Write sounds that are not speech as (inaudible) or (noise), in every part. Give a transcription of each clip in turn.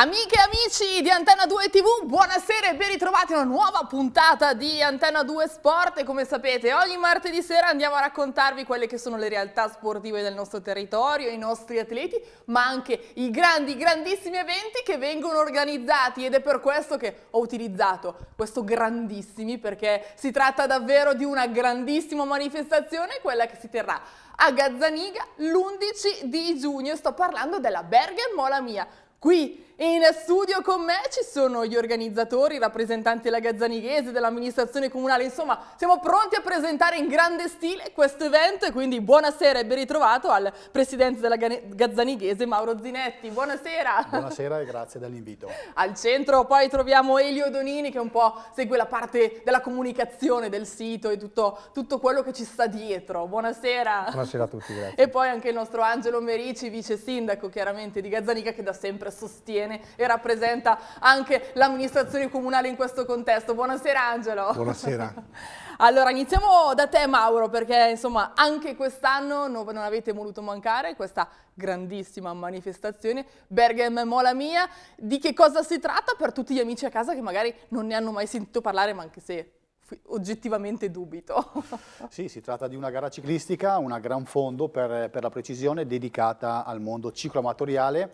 Amiche e amici di Antenna 2 TV, buonasera e ben ritrovati a una nuova puntata di Antenna 2 Sport e come sapete ogni martedì sera andiamo a raccontarvi quelle che sono le realtà sportive del nostro territorio, i nostri atleti, ma anche i grandi, grandissimi eventi che vengono organizzati ed è per questo che ho utilizzato questo grandissimi perché si tratta davvero di una grandissima manifestazione, quella che si terrà a Gazzaniga l'11 di giugno, sto parlando della Bergamo Mola mia. Qui in studio con me ci sono gli organizzatori, i rappresentanti della Gazzanighese, dell'amministrazione comunale, insomma siamo pronti a presentare in grande stile questo evento e quindi buonasera e ben ritrovato al presidente della Gazzanighese Mauro Zinetti, buonasera. Buonasera e grazie dell'invito. Al centro poi troviamo Elio Donini che un po' segue la parte della comunicazione del sito e tutto, tutto quello che ci sta dietro, buonasera. Buonasera a tutti, grazie. E poi anche il nostro Angelo Merici, vice sindaco chiaramente di Gazzaniga che da sempre sostiene bene e rappresenta anche l'amministrazione comunale in questo contesto. Buonasera Angelo. Buonasera. (laughs) Allora, iniziamo da te Mauro, perché insomma anche quest'anno non avete voluto mancare questa grandissima manifestazione, Berghem Mola Mia. Di che cosa si tratta per tutti gli amici a casa che magari non ne hanno mai sentito parlare, ma anche se oggettivamente dubito. (laughs) sì, si tratta di una gara ciclistica, una gran fondo per, per la precisione, dedicata al mondo cicloamatoriale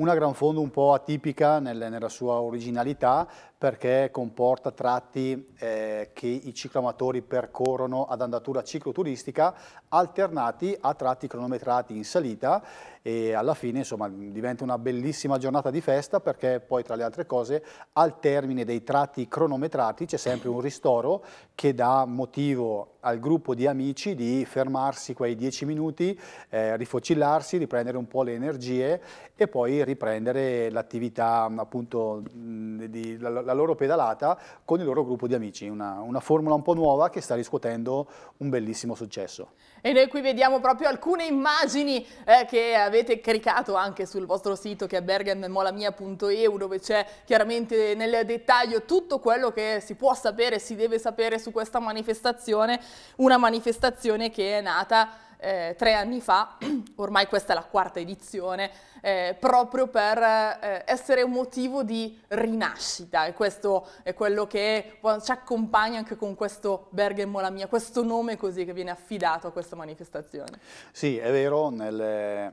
una gran fondo un po' atipica nel, nella sua originalità, perché comporta tratti eh, che i cicloamatori percorrono ad andatura cicloturistica alternati a tratti cronometrati in salita e alla fine insomma diventa una bellissima giornata di festa perché poi tra le altre cose al termine dei tratti cronometrati c'è sempre un ristoro che dà motivo al gruppo di amici di fermarsi quei dieci minuti, eh, rifocillarsi, riprendere un po' le energie e poi riprendere l'attività appunto di, la, la loro pedalata con il loro gruppo di amici, una, una formula un po' nuova che sta riscuotendo un bellissimo successo. E noi qui vediamo proprio alcune immagini eh, che avete caricato anche sul vostro sito che è bergenmolamia.eu dove c'è chiaramente nel dettaglio tutto quello che si può sapere, si deve sapere su questa manifestazione, una manifestazione che è nata eh, tre anni fa, (clears throat) ormai questa è la quarta edizione, eh, proprio per eh, essere un motivo di rinascita e questo è quello che ci accompagna anche con questo Bergamo la mia, questo nome così che viene affidato a questa manifestazione. Sì, è vero, nel,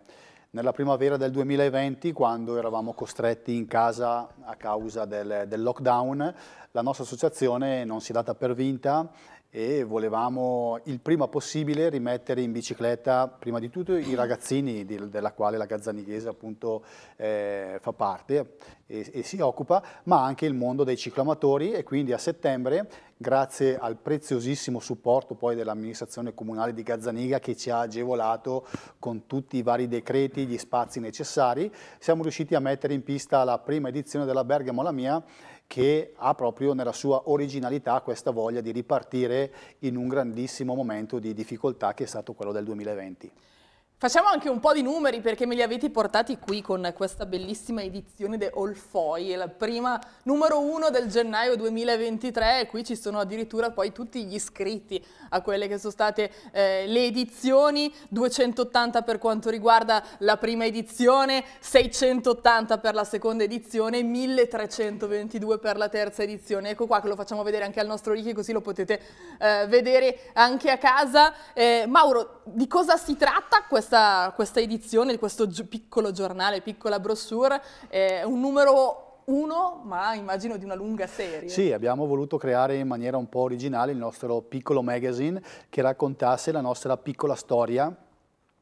nella primavera del 2020, quando eravamo costretti in casa a causa del, del lockdown, la nostra associazione non si è data per vinta e volevamo il prima possibile rimettere in bicicletta prima di tutto i ragazzini di, della quale la Gazzanighese appunto eh, fa parte e, e si occupa, ma anche il mondo dei ciclamatori e quindi a settembre, grazie al preziosissimo supporto poi dell'amministrazione comunale di Gazzaniga che ci ha agevolato con tutti i vari decreti, gli spazi necessari, siamo riusciti a mettere in pista la prima edizione della Bergamo La Mia che ha proprio nella sua originalità questa voglia di ripartire in un grandissimo momento di difficoltà che è stato quello del 2020. Facciamo anche un po' di numeri perché me li avete portati qui con questa bellissima edizione di All Foy, la prima numero uno del gennaio 2023 e qui ci sono addirittura poi tutti gli iscritti a quelle che sono state eh, le edizioni, 280 per quanto riguarda la prima edizione, 680 per la seconda edizione, 1322 per la terza edizione. Ecco qua che lo facciamo vedere anche al nostro Ricky così lo potete eh, vedere anche a casa. Eh, Mauro, di cosa si tratta questa? questa, questa edizione, di questo piccolo giornale, piccola brochure, è un numero uno, ma immagino di una lunga serie. Sì, abbiamo voluto creare in maniera un po' originale il nostro piccolo magazine che raccontasse la nostra piccola storia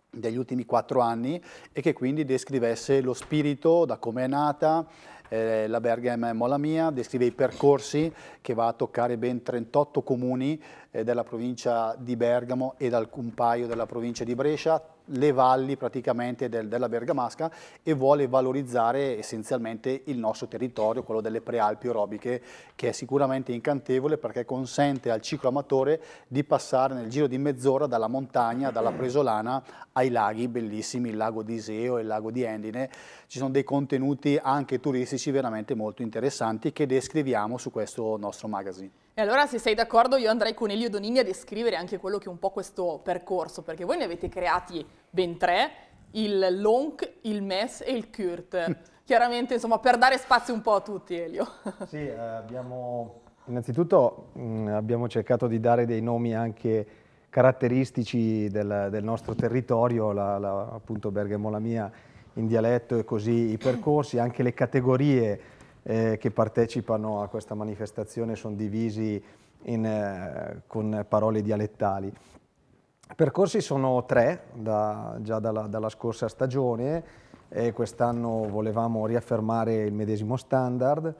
degli ultimi quattro anni e che quindi descrivesse lo spirito, da come è nata, eh, la Berghem Mola Mia, descrive i percorsi che va a toccare ben 38 comuni eh, della provincia di Bergamo ed alcun paio della provincia di Brescia, le valli praticamente del, della Bergamasca e vuole valorizzare essenzialmente il nostro territorio, quello delle prealpi orobiche, che è sicuramente incantevole perché consente al ciclo amatore di passare nel giro di mezz'ora dalla montagna, dalla Presolana, ai laghi bellissimi, il lago di Iseo e il lago di Endine. Ci sono dei contenuti anche turistici veramente molto interessanti che descriviamo su questo nostro magazine. E allora se sei d'accordo io andrei con Elio Donini a descrivere anche quello che è un po' questo percorso, perché voi ne avete creati ben tre, il Lonk, il Mess e il Kurt. (laughs) Chiaramente insomma per dare spazio un po' a tutti Elio. (laughs) Sì, eh, abbiamo innanzitutto mh, abbiamo cercato di dare dei nomi anche caratteristici del, del nostro territorio, la, la, appunto Bergamo la mia in dialetto e così i percorsi, anche le categorie eh, che partecipano a questa manifestazione sono divisi in, eh, con parole dialettali. I percorsi sono tre, da, già dalla, dalla, scorsa stagione, e quest'anno volevamo riaffermare il medesimo standard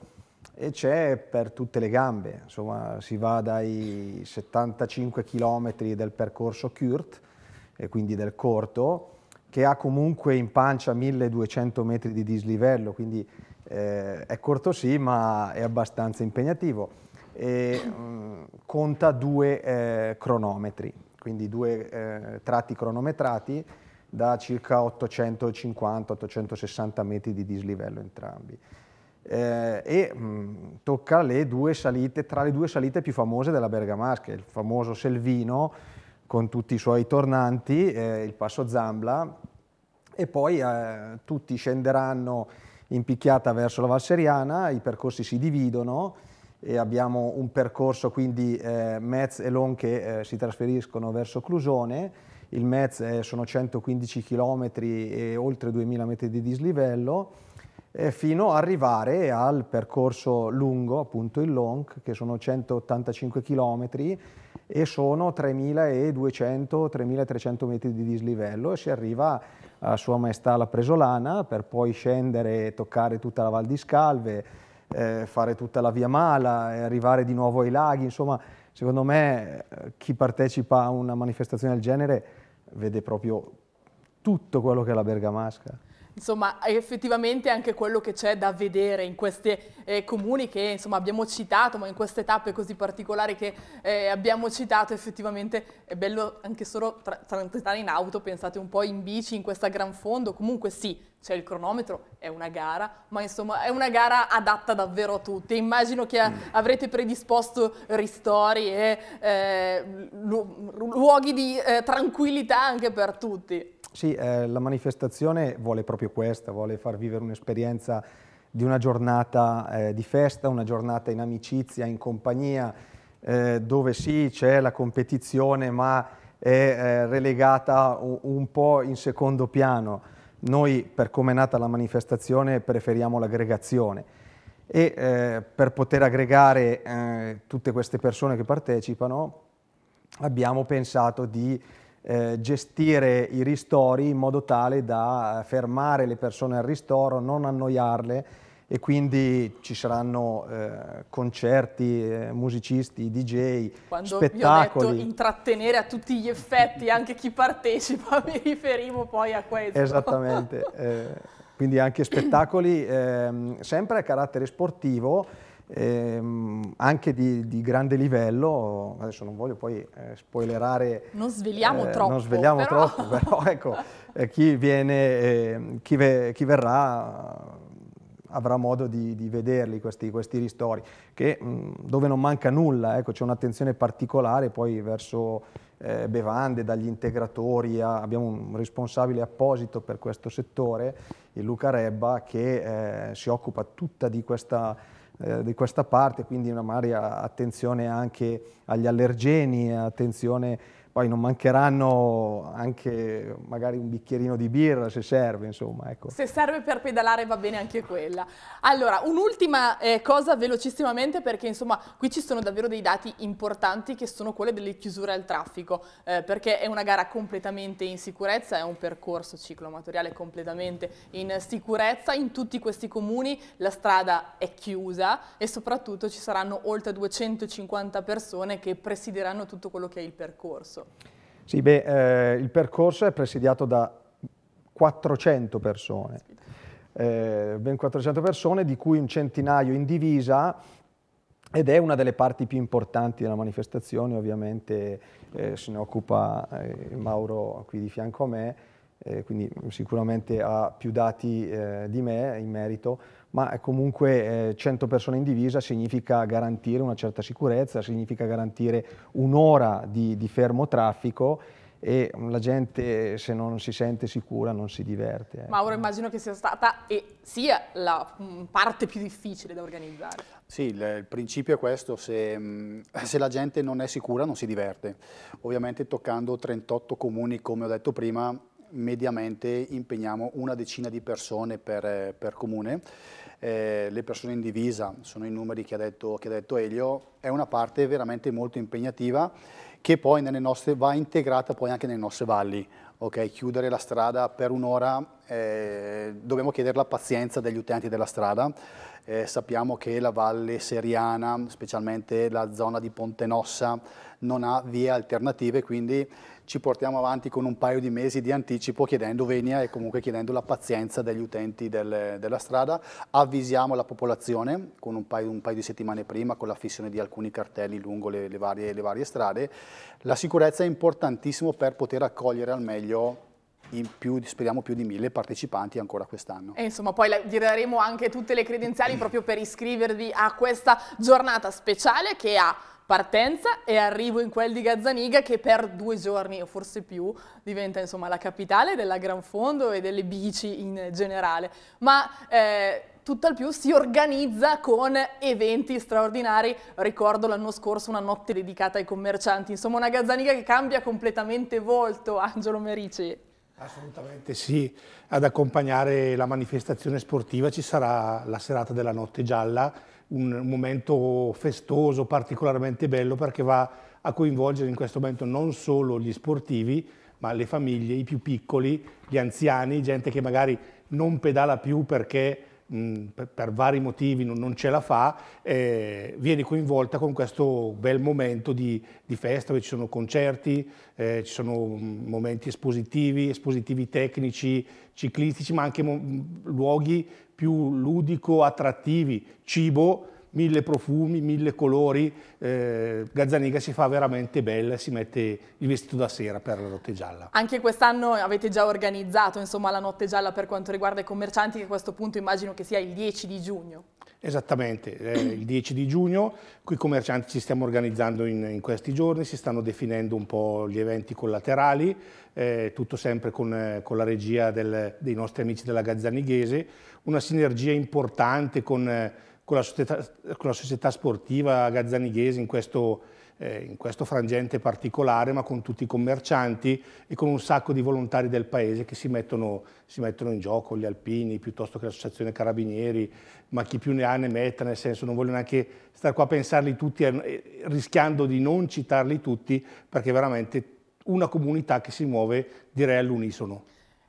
e c'è per tutte le gambe, insomma si va dai 75 km del percorso Kurt, e quindi del corto, che ha comunque in pancia 1200 metri di dislivello, quindi eh, è corto sì, ma è abbastanza impegnativo. E, mh, mm, conta due eh, cronometri, quindi due eh, tratti cronometrati da circa 850-860 metri di dislivello entrambi. Eh, e mh, mm, tocca le due salite, tra le due salite più famose della Bergamasca, il famoso Selvino con tutti i suoi tornanti, eh, il passo Zambla, e poi eh, tutti scenderanno in picchiata verso la Valseriana, i percorsi si dividono e abbiamo un percorso quindi eh, Metz e Lon che eh, si trasferiscono verso Clusone, il Metz eh, sono 115 km e oltre 2000 metri di dislivello, eh, fino ad arrivare al percorso lungo, appunto il Long, che sono 185 chilometri e sono 3.200-3.300 metri di dislivello e si arriva a eh, Sua Maestà la Presolana per poi scendere e toccare tutta la Val di Scalve, eh, fare tutta la Via Mala e arrivare di nuovo ai laghi. Insomma, secondo me eh, chi partecipa a una manifestazione del genere vede proprio tutto quello che è la Bergamasca insomma, effettivamente anche quello che c'è da vedere in questi eh, comuni che insomma, abbiamo citato, ma in queste tappe così particolari che eh, abbiamo citato, effettivamente è bello anche solo transitare in auto, pensate un po' in bici, in questa gran fondo, comunque sì, c'è il cronometro, è una gara, ma insomma è una gara adatta davvero a tutti. Immagino che mm. avrete predisposto ristori e eh, lu luoghi di eh, tranquillità anche per tutti. Sì, eh, la manifestazione vuole proprio questa, vuole far vivere un'esperienza di una giornata eh, di festa, una giornata in amicizia, in compagnia, eh, dove sì c'è la competizione ma è eh, relegata un, un po' in secondo piano. Noi, per come è nata la manifestazione, preferiamo l'aggregazione e eh, per poter aggregare eh, tutte queste persone che partecipano abbiamo pensato di eh, gestire i ristori in modo tale da eh, fermare le persone al ristoro, non annoiarle e quindi ci saranno eh, concerti, eh, musicisti, DJ, Quando spettacoli. Quando intrattenere a tutti gli effetti anche chi partecipa, (laughs) mi riferivo poi a questo. Esattamente, eh, quindi anche spettacoli ehm, sempre a carattere sportivo, ehm, anche di, di, grande livello, adesso non voglio poi eh, spoilerare... Non svegliamo eh, troppo. Non svegliamo però... troppo, (laughs) però ecco, eh, chi, viene, ehm, chi, ve, chi verrà avrà modo di, di vederli questi, questi, ristori, che, mh, mm, dove non manca nulla, ecco, c'è un'attenzione particolare poi verso eh, bevande, dagli integratori, a, abbiamo un responsabile apposito per questo settore, il Luca Rebba, che eh, si occupa tutta di questa eh, di questa parte, quindi una maria attenzione anche agli allergeni, attenzione poi non mancheranno anche magari un bicchierino di birra se serve, insomma. Ecco. Se serve per pedalare va bene anche quella. Allora, un'ultima eh, cosa velocissimamente perché insomma qui ci sono davvero dei dati importanti che sono quelle delle chiusure al traffico eh, perché è una gara completamente in sicurezza, è un percorso cicloamatoriale completamente in sicurezza. In tutti questi comuni la strada è chiusa e soprattutto ci saranno oltre 250 persone che presideranno tutto quello che è il percorso. Sì, beh, eh, il percorso è presidiato da 400 persone, eh, ben 400 persone, di cui un centinaio in divisa, ed è una delle parti più importanti della manifestazione, ovviamente eh, se ne occupa eh, Mauro qui di fianco a me, eh, quindi sicuramente ha più dati eh, di me in merito, ma comunque 100 eh, persone in divisa significa garantire una certa sicurezza, significa garantire un'ora di, di fermo traffico e la gente se non si sente sicura non si diverte. Ecco. Mauro immagino che sia stata e sia la mm, parte più difficile da organizzare. Sì, il, principio è questo, se, mm, (laughs) se la gente non è sicura non si diverte. Ovviamente toccando 38 comuni, come ho detto prima, mediamente impegniamo una decina di persone per, eh, per comune eh, le persone in divisa, sono i numeri che ha, detto, che ha detto Elio, è una parte veramente molto impegnativa che poi nostre, va integrata poi anche nelle nostre valli. Okay, chiudere la strada per un'ora, eh, dobbiamo chiedere la pazienza degli utenti della strada. Eh, sappiamo che la valle seriana, specialmente la zona di Ponte Nossa, non ha vie alternative, quindi ci portiamo avanti con un paio di mesi di anticipo chiedendo venia e comunque chiedendo la pazienza degli utenti del, della strada. Avvisiamo la popolazione con un paio, un paio, di settimane prima con la fissione di alcuni cartelli lungo le, le, varie, le varie strade. La sicurezza è importantissima per poter accogliere al meglio più, speriamo più di mille partecipanti ancora quest'anno. insomma poi vi daremo anche tutte le credenziali proprio per iscrivervi a questa giornata speciale che ha partenza e arrivo in quel di Gazzaniga che per due giorni o forse più diventa insomma la capitale della Gran Fondo e delle bici in generale. Ma eh, tutt'al più si organizza con eventi straordinari. Ricordo l'anno scorso una notte dedicata ai commercianti, insomma una Gazzaniga che cambia completamente volto, Angelo Merici. Assolutamente sì, ad accompagnare la manifestazione sportiva ci sarà la serata della notte gialla un momento festoso, particolarmente bello, perché va a coinvolgere in questo momento non solo gli sportivi, ma le famiglie, i più piccoli, gli anziani, gente che magari non pedala più perché per, vari motivi non, non ce la fa, eh, viene coinvolta con questo bel momento di, di festa dove ci sono concerti, eh, ci sono momenti espositivi, espositivi tecnici, ciclistici, ma anche luoghi più ludico-attrattivi, cibo, mille profumi, mille colori, eh, Gazzaniga si fa veramente bella, si mette il vestito da sera per la notte gialla. Anche quest'anno avete già organizzato insomma, la notte gialla per quanto riguarda i commercianti, che a questo punto immagino che sia il 10 di giugno. Esattamente, eh, il 10 di giugno, qui i commercianti ci stiamo organizzando in, in, questi giorni, si stanno definendo un po' gli eventi collaterali, eh, tutto sempre con, eh, con la regia del, dei nostri amici della Gazzanighese, una sinergia importante con con la società, con la società sportiva gazzanighese in questo, eh, in questo frangente particolare, ma con tutti i commercianti e con un sacco di volontari del paese che si mettono, si mettono in gioco, gli alpini, piuttosto che l'associazione Carabinieri, ma chi più ne ha ne metta, nel senso non voglio neanche stare qua a pensarli tutti, eh, rischiando di non citarli tutti, perché veramente una comunità che si muove direi all'unisono.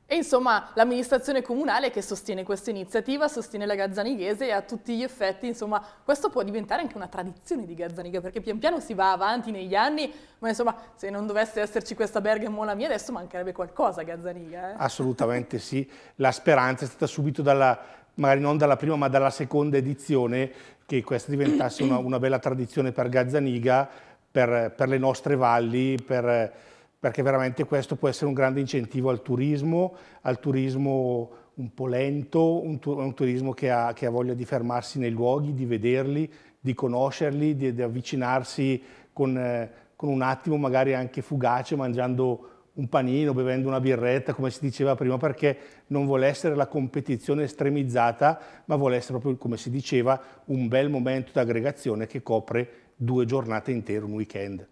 E insomma l'amministrazione comunale che sostiene questa iniziativa, sostiene la Gazzanighese e a tutti gli effetti insomma questo può diventare anche una tradizione di Gazzaniga perché pian piano si va avanti negli anni ma insomma se non dovesse esserci questa Bergamo la mia adesso mancherebbe qualcosa a Gazzaniga. Eh? Assolutamente sì, la speranza è stata subito dalla, magari non dalla prima ma dalla seconda edizione che questa diventasse una, una bella tradizione per Gazzaniga, per, per le nostre valli, per perché veramente questo può essere un grande incentivo al turismo, al turismo un po' lento, un, tu un turismo che ha, che ha, voglia di fermarsi nei luoghi, di vederli, di conoscerli, di, di avvicinarsi con, eh, con un attimo magari anche fugace, mangiando un panino, bevendo una birretta, come si diceva prima, perché non vuole essere la competizione estremizzata, ma vuole essere proprio, come si diceva, un bel momento di aggregazione che copre due giornate intere, un weekend.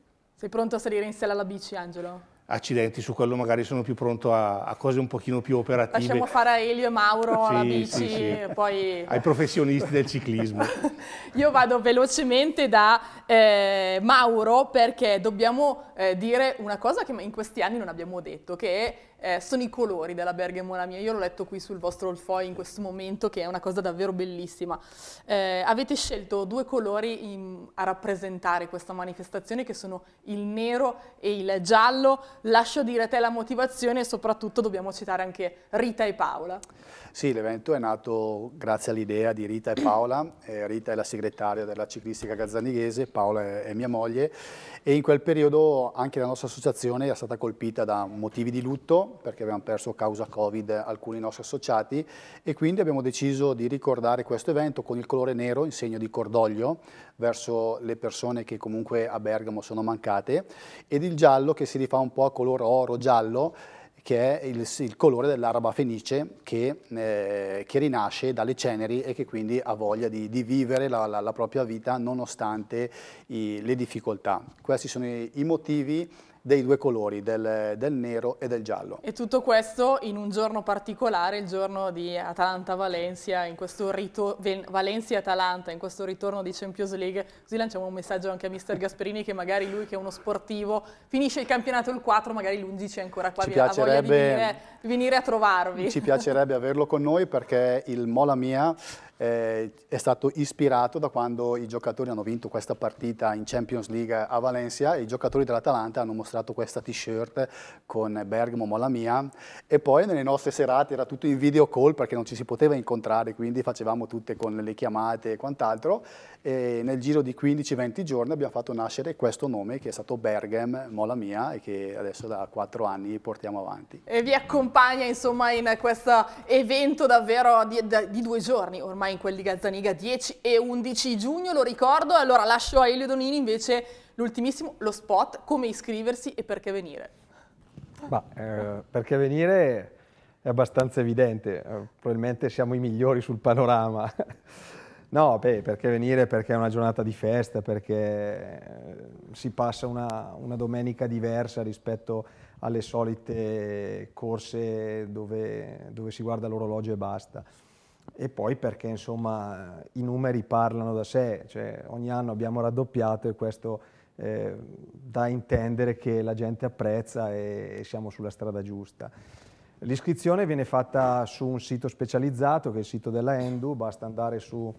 Sei pronto a salire in sella alla bici, Angelo? Accidenti, su quello magari sono più pronto a, a cose un pochino più operative. Lasciamo fare a Elio e Mauro sì, alla bici, sì, sì. poi... Ai professionisti del ciclismo. (laughs) Io vado velocemente da eh, Mauro perché dobbiamo eh, dire una cosa che in questi anni non abbiamo detto, che eh, sono i colori della bergamola mia. Io l'ho letto qui sul vostro Old in questo momento, che è una cosa davvero bellissima. Eh, avete scelto due colori in, a rappresentare questa manifestazione, che sono il nero e il giallo. Lascio dire a te la motivazione e soprattutto dobbiamo citare anche Rita e Paola. Sì, l'evento è nato grazie all'idea di Rita e Paola. Eh, Rita è la segretaria della ciclistica gazzanighese, Paola è, è mia moglie e in quel periodo anche la nostra associazione è stata colpita da motivi di lutto perché avevamo perso causa Covid alcuni nostri associati e quindi abbiamo deciso di ricordare questo evento con il colore nero in segno di cordoglio verso le persone che comunque a Bergamo sono mancate ed il giallo che si rifà un po' a color oro giallo che è il, il colore dell'araba fenice che, eh, che, rinasce dalle ceneri e che quindi ha voglia di, di vivere la, la, la, propria vita nonostante i, le difficoltà. Questi sono i, i motivi dei due colori, del, del, nero e del giallo. E tutto questo in un giorno particolare, il giorno di Atalanta-Valencia, in questo Valencia-Atalanta, in questo ritorno di Champions League, così lanciamo un messaggio anche a mister Gasperini che magari lui che è uno sportivo finisce il campionato il 4, magari l'11 è ancora qua, ci via, piacerebbe, ha voglia di venire, venire a trovarvi. Ci piacerebbe averlo con noi perché il Mola Mia eh, è stato ispirato da quando i giocatori hanno vinto questa partita in Champions League a Valencia i giocatori dell'Atalanta hanno mostrato questa t-shirt con Bergamo Mola Mia e poi nelle nostre serate era tutto in video call perché non ci si poteva incontrare quindi facevamo tutte con le chiamate e quant'altro e nel giro di 15-20 giorni abbiamo fatto nascere questo nome che è stato Berghem, Mola Mia e che adesso da 4 anni portiamo avanti. E vi accompagna insomma in questo evento davvero di, di due giorni ormai in quelli di Gazzaniga 10 e 11 giugno lo ricordo, allora lascio a Elio Donini invece l'ultimissimo, lo spot, come iscriversi e perché venire. Ma, eh, perché venire è abbastanza evidente, eh, probabilmente siamo i migliori sul panorama. No, beh, perché venire? Perché è una giornata di festa, perché eh, si passa una, una domenica diversa rispetto alle solite corse dove, dove si guarda l'orologio e basta. E poi perché insomma i numeri parlano da sé, cioè, ogni anno abbiamo raddoppiato e questo eh, dà a intendere che la gente apprezza e, e siamo sulla strada giusta. L'iscrizione viene fatta su un sito specializzato che è il sito della Endu, basta andare su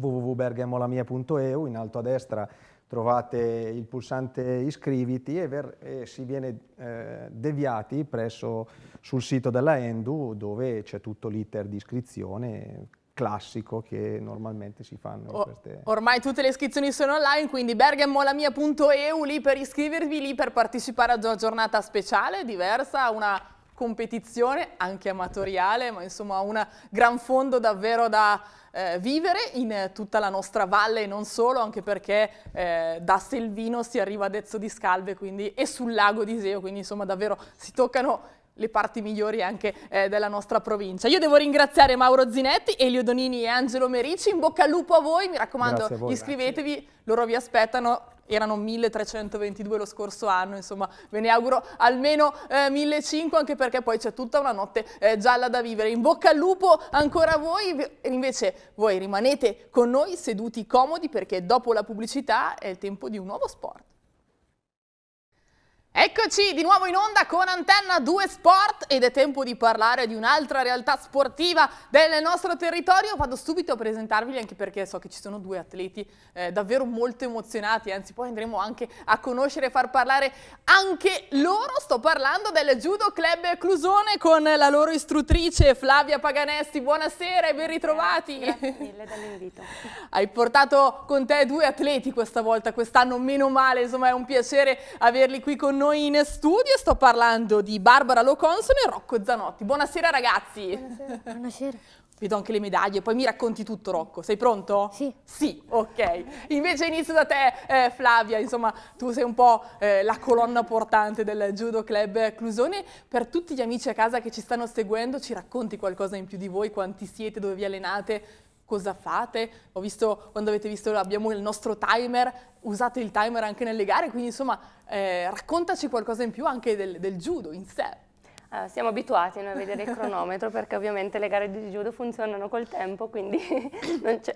www.bergamolamia.eu, in alto a destra trovate il pulsante iscriviti e, ver, e si viene eh, deviati presso sul sito della Endu dove c'è tutto l'iter di iscrizione classico che normalmente si fanno. Oh, queste... Ormai tutte le iscrizioni sono online, quindi bergamolamia.eu lì per iscrivervi, lì per partecipare a una giornata speciale, diversa, una competizione, anche amatoriale, ma insomma un gran fondo davvero da eh, vivere in tutta la nostra valle e non solo, anche perché eh, da Selvino si arriva ad Ezzo di Scalve quindi, e sul lago di Iseo, quindi insomma davvero si toccano le parti migliori anche eh, della nostra provincia. Io devo ringraziare Mauro Zinetti, Elio Donini e Angelo Merici, in bocca al lupo a voi, mi raccomando voi, iscrivetevi, grazie. loro vi aspettano erano 1322 lo scorso anno, insomma ve ne auguro almeno eh, 1500 anche perché poi c'è tutta una notte eh, gialla da vivere. In bocca al lupo ancora a voi, invece voi rimanete con noi seduti comodi perché dopo la pubblicità è il tempo di un nuovo sport. Eccoci di nuovo in onda con Antenna 2 Sport ed è tempo di parlare di un'altra realtà sportiva del nostro territorio. Vado subito a presentarveli anche perché so che ci sono due atleti eh, davvero molto emozionati, anzi poi andremo anche a conoscere e far parlare anche loro. Sto parlando del Judo Club Clusone con la loro istruttrice Flavia Paganesti. Buonasera e ben ritrovati. Grazie mille dell'invito. (laughs) Hai portato con te due atleti questa volta, quest'anno meno male, insomma è un piacere averli qui con noi noi in studio, sto parlando di Barbara Loconsono e Rocco Zanotti. Buonasera ragazzi. Buonasera. Buonasera. Vedo anche le medaglie, poi mi racconti tutto Rocco, sei pronto? Sì. Sì, ok. Invece inizio da te eh, Flavia, insomma tu sei un po' eh, la colonna portante del Judo Club Clusone. Per tutti gli amici a casa che ci stanno seguendo ci racconti qualcosa in più di voi, quanti siete, dove vi allenate, cosa fate. Ho visto, quando avete visto, abbiamo il nostro timer, usate il timer anche nelle gare, quindi insomma eh, raccontaci qualcosa in più anche del, del judo in sé. Uh, siamo abituati a vedere il cronometro perché ovviamente le gare di judo funzionano col tempo, quindi (laughs)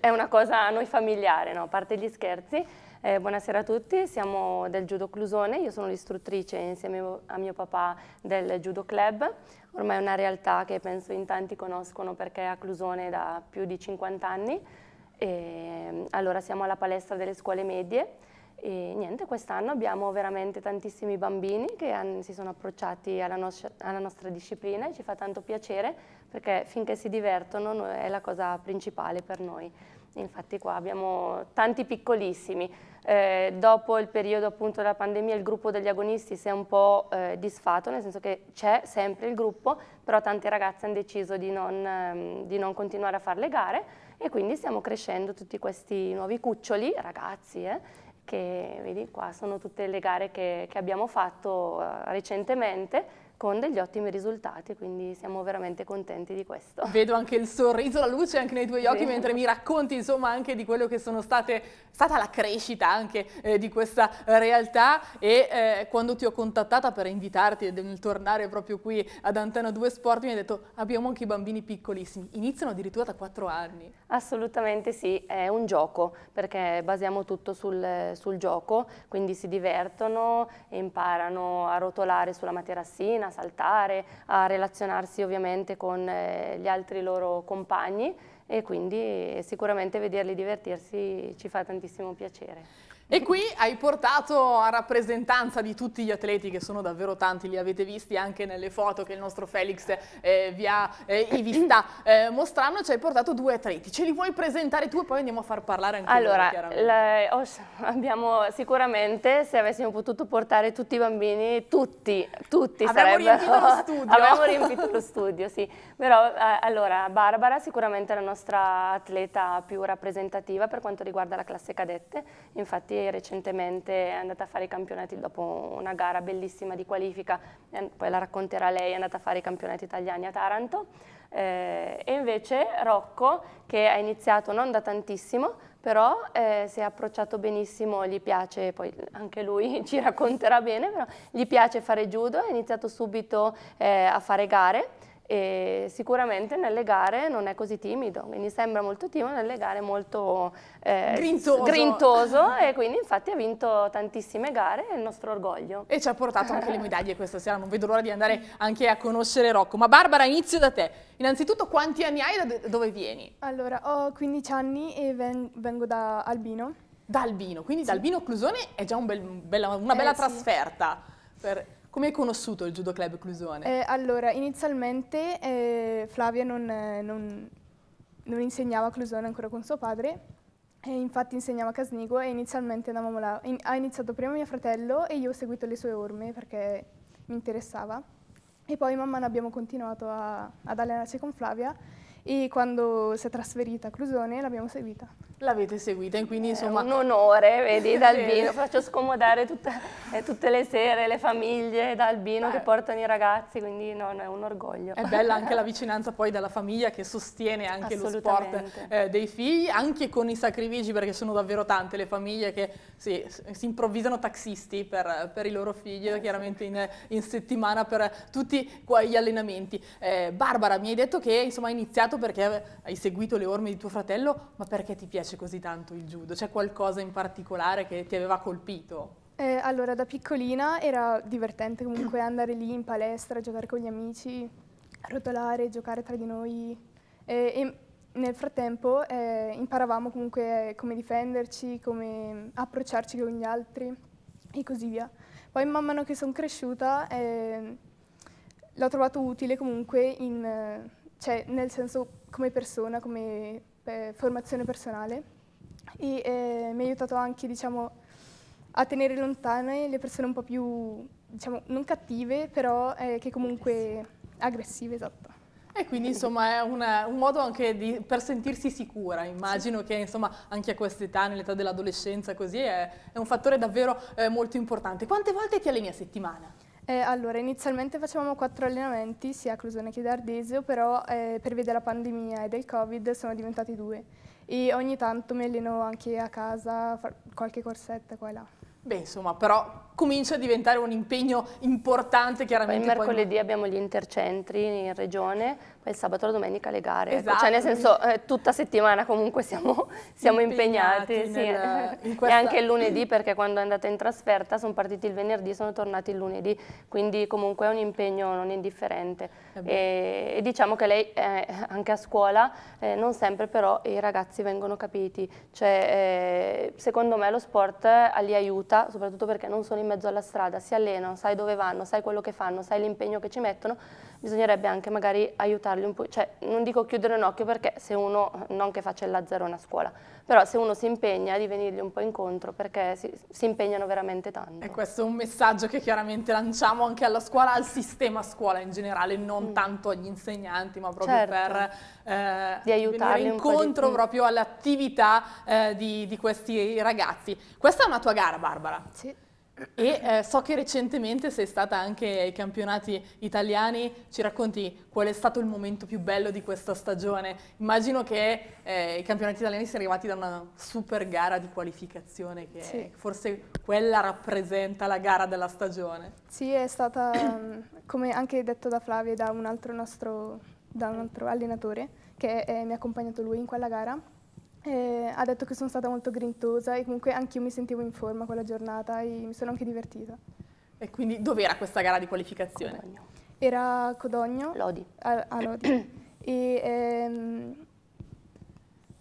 è una cosa a noi familiare, no? a parte gli scherzi. Eh, buonasera a tutti, siamo del Judo Clusone, io sono l'istruttrice insieme a mio papà del Judo Club. Ormai è una realtà che penso in tanti conoscono perché è a Clusone da più di 50 anni. E, allora siamo alla palestra delle scuole medie e niente, quest'anno abbiamo veramente tantissimi bambini che si sono approcciati alla, no alla, nostra disciplina e ci fa tanto piacere perché finché si divertono è la cosa principale per noi. Infatti qua abbiamo tanti piccolissimi, eh, dopo il periodo appunto della pandemia il gruppo degli agonisti si è un po' eh, disfatto, nel senso che c'è sempre il gruppo, però tante ragazze hanno deciso di non, ehm, di non continuare a fare le gare e quindi stiamo crescendo tutti questi nuovi cuccioli, ragazzi, eh, che vedi qua sono tutte le gare che, che abbiamo fatto eh, recentemente con degli ottimi risultati, quindi siamo veramente contenti di questo. (laughs) Vedo anche il sorriso, la luce anche nei tuoi occhi sì. mentre mi racconti insomma anche di quello che sono state, stata la crescita anche eh, di questa realtà e eh, quando ti ho contattata per invitarti nel tornare proprio qui ad Antena 2 Sport mi hai detto abbiamo anche i bambini piccolissimi, iniziano addirittura da 4 anni. Assolutamente sì, è un gioco perché basiamo tutto sul, sul gioco, quindi si divertono, imparano a rotolare sulla materassina, saltare, a relazionarsi ovviamente con eh, gli altri loro compagni e quindi sicuramente vederli divertirsi ci fa tantissimo piacere. E qui hai portato a rappresentanza di tutti gli atleti, che sono davvero tanti, li avete visti anche nelle foto che il nostro Felix eh, vi, ha, eh, vi sta eh, mostrando, ci hai portato due atleti. Ce li vuoi presentare tu e poi andiamo a far parlare anche allora, loro, oh, la, (laughs) abbiamo sicuramente, se avessimo potuto portare tutti i bambini, tutti, tutti Abbiamo riempito lo (laughs) studio. Abbiamo riempito lo studio, sì. Però, eh, allora, Barbara sicuramente è la nostra atleta più rappresentativa per quanto riguarda la classe cadette, infatti recentemente è andata a fare i campionati dopo una gara bellissima di qualifica, eh, poi la racconterà lei, è andata a fare i campionati italiani a Taranto. Eh, e invece Rocco, che ha iniziato non da tantissimo, però eh, si è approcciato benissimo, gli piace, poi anche lui (laughs) ci racconterà bene, però gli piace fare judo, ha iniziato subito eh, a fare gare e sicuramente nelle gare non è così timido, quindi sembra molto timido, nelle gare molto eh, grintoso. grintoso e quindi infatti ha vinto tantissime gare e il nostro orgoglio. E ci ha portato anche le medaglie questa sera, non vedo l'ora di andare anche a conoscere Rocco. Ma Barbara, inizio da te. Innanzitutto quanti anni hai e da dove vieni? Allora, ho 15 anni e vengo da Albino. Da Albino, quindi sì. da Albino Clusone è già un bel, bella, una eh, bella eh, trasferta. Sì. Per... Come hai conosciuto il Judo Club Clusone? Eh, allora, inizialmente eh, Flavia non, non, non, insegnava Clusone ancora con suo padre, infatti insegnava a Casnigo e inizialmente andavamo là. In, ha iniziato prima mio fratello e io ho seguito le sue orme perché mi interessava. E poi man mano abbiamo continuato a, ad allenarci con Flavia e quando si è trasferita a Clusone l'abbiamo seguita. L'avete seguita, quindi eh, insomma... È un onore, vedi, (laughs) da Albino, faccio scomodare tutta, eh, tutte le sere le famiglie da Albino eh. che portano i ragazzi, quindi no, no, è un orgoglio. È bella anche la (laughs) vicinanza poi della famiglia che sostiene anche lo sport eh, dei figli, anche con i sacrifici, perché sono davvero tante le famiglie che sì, si improvvisano taxisti per, per i loro figli, eh, chiaramente in, in, settimana per tutti gli allenamenti. Barbara, mi hai detto che insomma hai iniziato perché hai seguito le orme di tuo fratello, ma perché ti piace? piace così tanto il judo? C'è qualcosa in particolare che ti aveva colpito? Eh, allora, da piccolina era divertente comunque (clears throat) andare lì in palestra, giocare con gli amici, rotolare, giocare tra di noi. Eh, e nel frattempo eh, imparavamo comunque eh, come difenderci, come approcciarci con gli altri e così via. Poi man mano che sono cresciuta ehm, l'ho trovato utile comunque in, eh, cioè, nel senso come persona, come per formazione personale e eh, mi ha aiutato anche diciamo, a tenere lontane le persone un po' più, diciamo, non cattive, però eh, che comunque aggressive, esatto. E quindi insomma è un, un modo anche di, per sentirsi sicura, immagino sì. che insomma anche a questa età, nell'età dell'adolescenza così, è, è, un fattore davvero eh, molto importante. Quante volte ti alleni a settimana? Eh, allora, inizialmente facevamo quattro allenamenti, sia a Clusone che Dardesio, però eh, per via della pandemia e del Covid sono diventati due. E ogni tanto mi alleno anche a casa, qualche corsetta qua e là. Beh, insomma, però comincia a diventare un impegno importante chiaramente. Poi mercoledì poi... abbiamo gli intercentri in regione, poi sabato e la domenica le gare. Ecco. Esatto. Cioè nel senso eh, tutta settimana comunque siamo, (laughs) siamo impegnati. impegnati sì. nel, (laughs) questa... E anche il lunedì perché quando è andata in trasferta sono partiti il venerdì, sono tornati il lunedì, quindi comunque è un impegno non indifferente. E, e, diciamo che lei eh, anche a scuola eh, non sempre però i ragazzi vengono capiti. Cioè, eh, secondo me lo sport eh, li aiuta, soprattutto perché non sono in mezzo alla strada, si allenano, sai dove vanno, sai quello che fanno, sai l'impegno che ci mettono, bisognerebbe anche magari aiutarli un po', cioè non dico chiudere un occhio perché se uno, non che faccia il lazzarone a scuola, però se uno si impegna di venirgli un po' incontro perché si, si impegnano veramente tanto. E questo è un messaggio che chiaramente lanciamo anche alla scuola, al sistema scuola in generale, non mm. tanto agli insegnanti ma proprio certo. per eh, di aiutarli incontro di... proprio alle attività eh, di, di questi ragazzi. Questa è una tua gara Barbara? Sì. E eh, so che recentemente sei stata anche ai campionati italiani, ci racconti qual è stato il momento più bello di questa stagione? Immagino che eh, i campionati italiani siano arrivati da una super gara di qualificazione, che sì. forse quella rappresenta la gara della stagione. Sì, è stata, ehm, come anche detto da Flavio da un altro nostro da un altro allenatore, che eh, mi ha accompagnato lui in quella gara e ha detto che sono stata molto grintosa e comunque anch'io mi sentivo in forma quella giornata e mi sono anche divertita. E quindi dov'era questa gara di qualificazione? Codogno. Era Codogno. Lodi. A, a Lodi. (clears throat) e, ehm,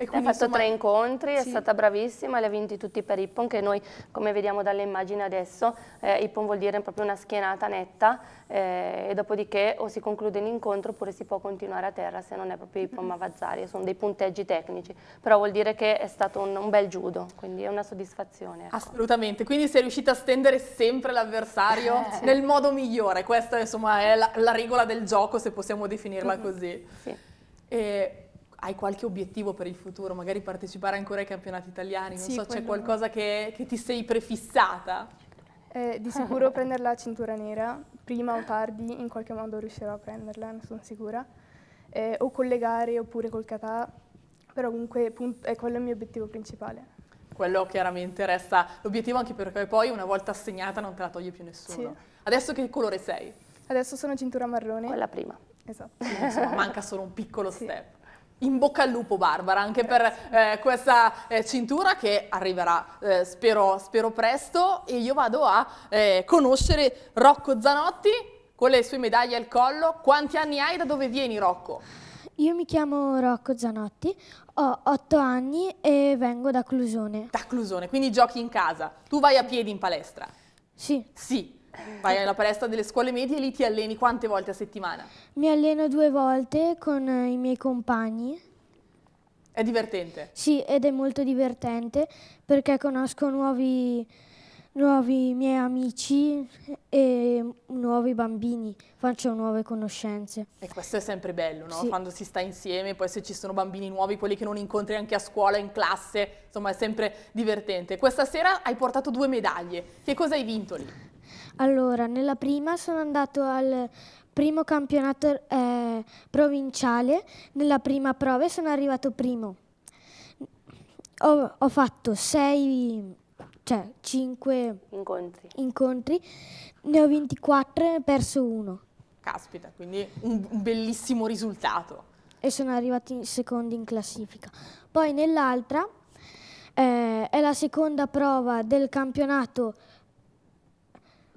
ha fatto insomma... tre incontri, sì. è stata bravissima, le ha vinti tutti per Ippon, che noi come vediamo dalle immagini adesso, eh, Ippon vuol dire proprio una schienata netta eh, e dopodiché o si conclude l'incontro oppure si può continuare a terra se non è proprio Ippon mm -hmm. ma sono dei punteggi tecnici, però vuol dire che è stato un, un bel judo, quindi è una soddisfazione. Ecco. Assolutamente, quindi sei riuscita a stendere sempre l'avversario eh. nel modo migliore, questa insomma è la, la, regola del gioco se possiamo definirla mm -hmm. così. Sì. E hai qualche obiettivo per il futuro, magari partecipare ancora ai campionati italiani, non sì, so, quello... c'è qualcosa che, che, ti sei prefissata? Eh, di sicuro (laughs) prendere la cintura nera, prima o tardi in qualche modo riuscirò a prenderla, ne sono sicura, eh, o collegare oppure col Qatar, però comunque è quello il mio obiettivo principale. Quello chiaramente resta l'obiettivo anche perché poi una volta assegnata non te la toglie più nessuno. Sì. Adesso che colore sei? Adesso sono cintura marrone. Quella prima. Esatto. Insomma, (laughs) manca solo un piccolo sì. step in bocca al lupo Barbara anche Grazie. per eh, questa eh, cintura che arriverà eh, spero, spero, presto e io vado a eh, conoscere Rocco Zanotti con le sue medaglie al collo. Quanti anni hai? Da dove vieni Rocco? Io mi chiamo Rocco Zanotti, ho otto anni e vengo da Clusone. Da Clusone, quindi giochi in casa. Tu vai a piedi in palestra? Sì. Sì, Vai alla palestra delle scuole medie e lì ti alleni quante volte a settimana? Mi alleno due volte con eh, i miei compagni. È divertente? Sì, ed è molto divertente perché conosco nuovi, nuovi miei amici e nuovi bambini, faccio nuove conoscenze. E questo è sempre bello, no? Sì. Quando si sta insieme, poi se ci sono bambini nuovi, quelli che non incontri anche a scuola, in classe, insomma è sempre divertente. Questa sera hai portato due medaglie, che cosa hai vinto lì? Allora, nella prima sono andato al primo campionato eh, provinciale, nella prima prova sono arrivato primo. Ho, ho fatto 6, cioè 5 incontri. incontri. ne ho 24 e ne ho perso uno. Caspita, quindi un, un bellissimo risultato. E sono arrivato in secondi in classifica. Poi nell'altra eh, è la seconda prova del campionato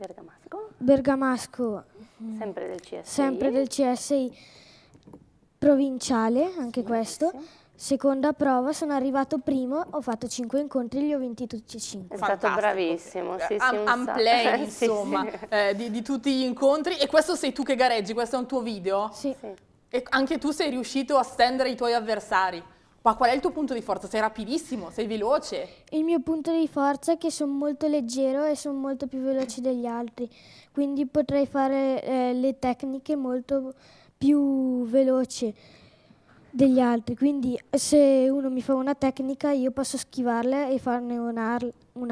Bergamasco. Bergamasco. Mm, sempre del CSI. Sempre del CSI provinciale, anche sì, questo. Sì. Seconda prova, sono arrivato primo, ho fatto 5 incontri e li ho vinti tutti e cinque. È Fantastico. stato bravissimo, eh, sì, sì, un (laughs) insomma, sì, sì. Eh, di, di, tutti gli incontri. E questo sei tu che gareggi, questo è un tuo video? Sì. sì. E anche tu sei riuscito a stendere i tuoi avversari? Ma qual è il tuo punto di forza? Sei rapidissimo, sei veloce? Il mio punto di forza è che sono molto leggero e sono molto più veloce degli altri, quindi potrei fare eh, le tecniche molto più veloci degli altri, quindi se uno mi fa una tecnica io posso schivarla e farne un'altra. Un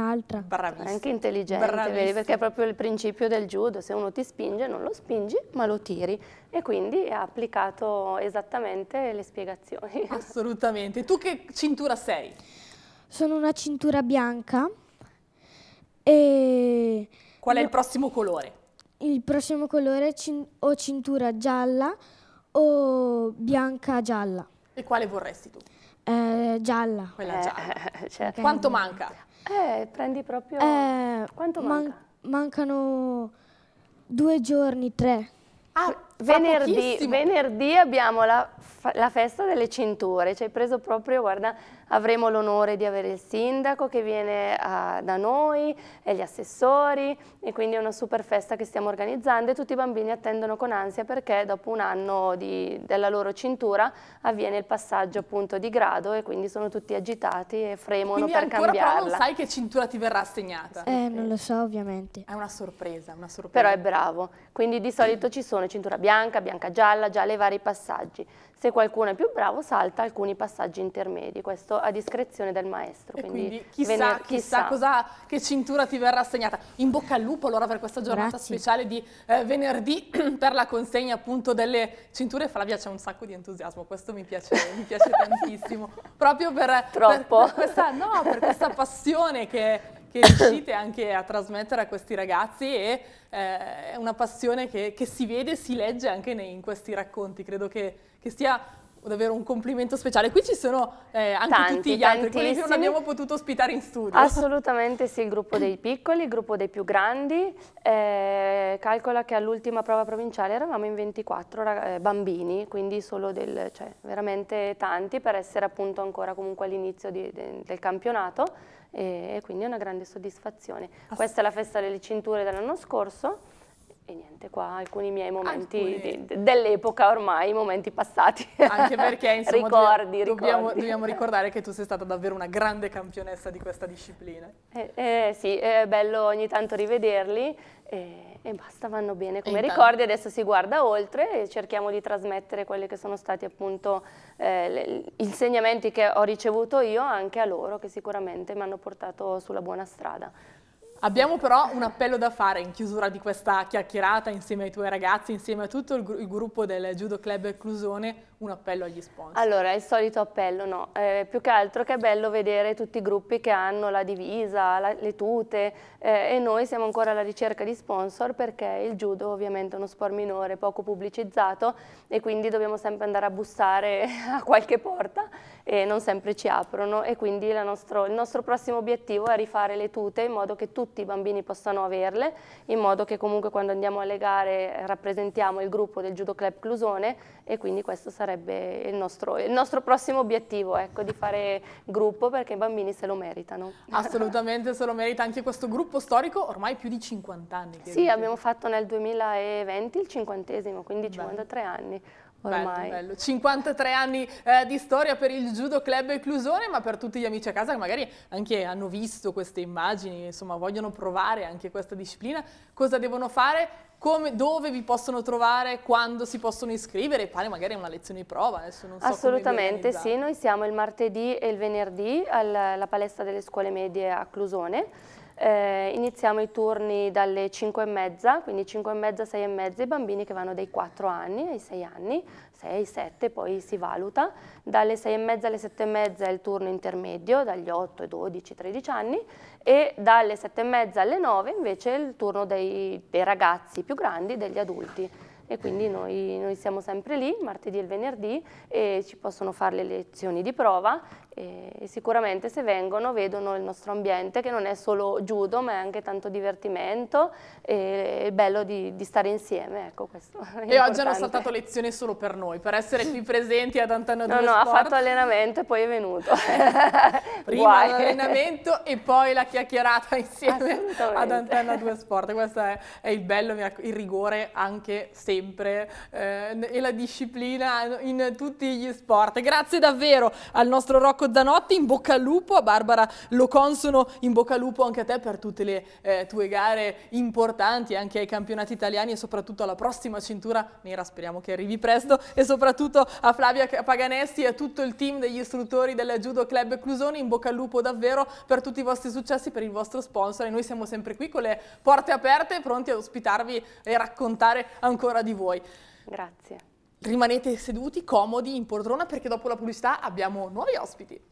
Anche intelligente, Bravissimo. vedi, perché è proprio il principio del judo, se uno ti spinge non lo spingi ma lo tiri e quindi ha applicato esattamente le spiegazioni. (laughs) Assolutamente. Tu che cintura sei? Sono una cintura bianca e... Qual è il prossimo colore? Il prossimo colore ho cintura gialla, o bianca gialla. E quale vorresti tu? Eh, gialla. Quella gialla. Eh, eh, eh, certo. Quanto manca? Eh, prendi proprio... Eh, Quanto manca? Man mancano due giorni, tre. Ah, venerdì, venerdì, abbiamo la, la, festa delle cinture, ci hai preso proprio, guarda, avremo l'onore di avere il sindaco che viene uh, da noi e gli assessori e quindi è una super festa che stiamo organizzando e tutti i bambini attendono con ansia perché dopo un anno di, della loro cintura avviene il passaggio appunto di grado e quindi sono tutti agitati e fremono quindi per cambiarla. Quindi ancora non sai che cintura ti verrà assegnata? Eh, non lo so ovviamente. È una sorpresa, una sorpresa. Però è bravo, quindi di solito ci sono cintura bianca, bianca, bianca gialla, gialla i vari passaggi. Se qualcuno è più bravo salta alcuni passaggi intermedi, questo a discrezione del maestro. E quindi, quindi chissà, vener- chissà, chissà cosa, che cintura ti verrà assegnata. In bocca al lupo allora per questa giornata Grazie. speciale di eh, venerdì (clears throat) per la consegna appunto delle cinture. Flavia c'è un sacco di entusiasmo, questo mi piace, mi piace tantissimo. Proprio per, per, per, questa, no, per questa passione che che riuscite anche a trasmettere a questi ragazzi e eh, è una passione che, che, si vede e si legge anche nei, in questi racconti, credo che, che sia davvero un complimento speciale. Qui ci sono eh, anche Tanti, tutti gli altri, quelli che non abbiamo potuto ospitare in studio. Assolutamente sì, il gruppo dei piccoli, il gruppo dei più grandi. Eh, calcola che all'ultima prova provinciale eravamo in 24 eh, bambini, quindi solo del, cioè, veramente tanti per essere appunto ancora comunque all'inizio del campionato e, e quindi è una grande soddisfazione. Ass Questa è la festa delle cinture dell'anno scorso e niente, qua alcuni miei momenti dell'epoca ormai, momenti passati. Anche perché (laughs) insomma, ricordi, dobbiamo, ricordi. dobbiamo, ricordare che tu sei stata davvero una grande campionessa di questa disciplina. Eh, eh, sì, è bello ogni tanto rivederli. Eh, e basta, vanno bene come ricordi, adesso si guarda oltre e cerchiamo di trasmettere quelli che sono stati appunto eh, le, gli insegnamenti che ho ricevuto io anche a loro che sicuramente mi hanno portato sulla buona strada. Abbiamo però un appello da fare in chiusura di questa chiacchierata insieme ai tuoi ragazzi, insieme a tutto il, il gruppo del Judo Club Clusone un appello agli sponsor? Allora, il solito appello no, eh, più che altro che è bello vedere tutti i gruppi che hanno la divisa, la, le tute eh, e noi siamo ancora alla ricerca di sponsor perché il judo ovviamente è uno sport minore, poco pubblicizzato e quindi dobbiamo sempre andare a bussare (laughs) a qualche porta e non sempre ci aprono e quindi nostro, il nostro prossimo obiettivo è rifare le tute in modo che tutti i bambini possano averle, in modo che comunque quando andiamo alle gare eh, rappresentiamo il gruppo del Judo Club Clusone e quindi questo sarebbe sarebbe il nostro, il nostro prossimo obiettivo, ecco, di fare gruppo perché i bambini se lo meritano. (laughs) Assolutamente, se lo merita anche questo gruppo storico, ormai più di 50 anni. Sì, abbiamo fatto nel 2020 il cinquantesimo, quindi Beh. 53 anni. Ormai. Bello, bello. 53 anni eh, di storia per il Judo Club Clusone, ma per tutti gli amici a casa che magari anche hanno visto queste immagini, insomma vogliono provare anche questa disciplina, cosa devono fare? Come, dove vi possono trovare, quando si possono iscrivere, fare magari una lezione di prova. Adesso non so Assolutamente sì, noi siamo il martedì e il venerdì alla palestra delle scuole medie a Clusone eh, iniziamo i turni dalle 5 e mezza, quindi 5 e mezza, 6 e mezza, i bambini che vanno dai 4 anni ai 6 anni, 6, 7 poi si valuta, dalle 6 e mezza alle 7 e mezza è il turno intermedio, dagli 8, 12, 13 anni e dalle 7 e mezza alle 9 invece è il turno dei, dei ragazzi più grandi, degli adulti e quindi noi, noi, siamo sempre lì, martedì e il venerdì, e ci possono fare le lezioni di prova e sicuramente se vengono vedono il nostro ambiente che non è solo judo ma è anche tanto divertimento e è bello di, di stare insieme, ecco questo. E oggi hanno saltato lezioni solo per noi, per essere qui presenti ad Sport. No, no, ha fatto allenamento e poi è venuto. (laughs) Prima l'allenamento e poi la chiacchierata insieme ad Antenna 2 Sport, questo è, è il bello, il rigore anche se sempre eh, e la disciplina in tutti gli sport. Grazie davvero al nostro Rocco Zanotti, in bocca al lupo, a Barbara Loconsono, in bocca al lupo anche a te per tutte le eh, tue gare importanti, anche ai campionati italiani e soprattutto alla prossima cintura nera, speriamo che arrivi presto, e soprattutto a Flavia Paganesti e a tutto il team degli istruttori del Judo Club Clusone, in bocca al lupo davvero per tutti i vostri successi, per il vostro sponsor e noi siamo sempre qui con le porte aperte, pronti a ospitarvi e raccontare ancora ancora di voi. Grazie. Rimanete seduti, comodi, in poltrona, perché dopo la pubblicità abbiamo nuovi ospiti.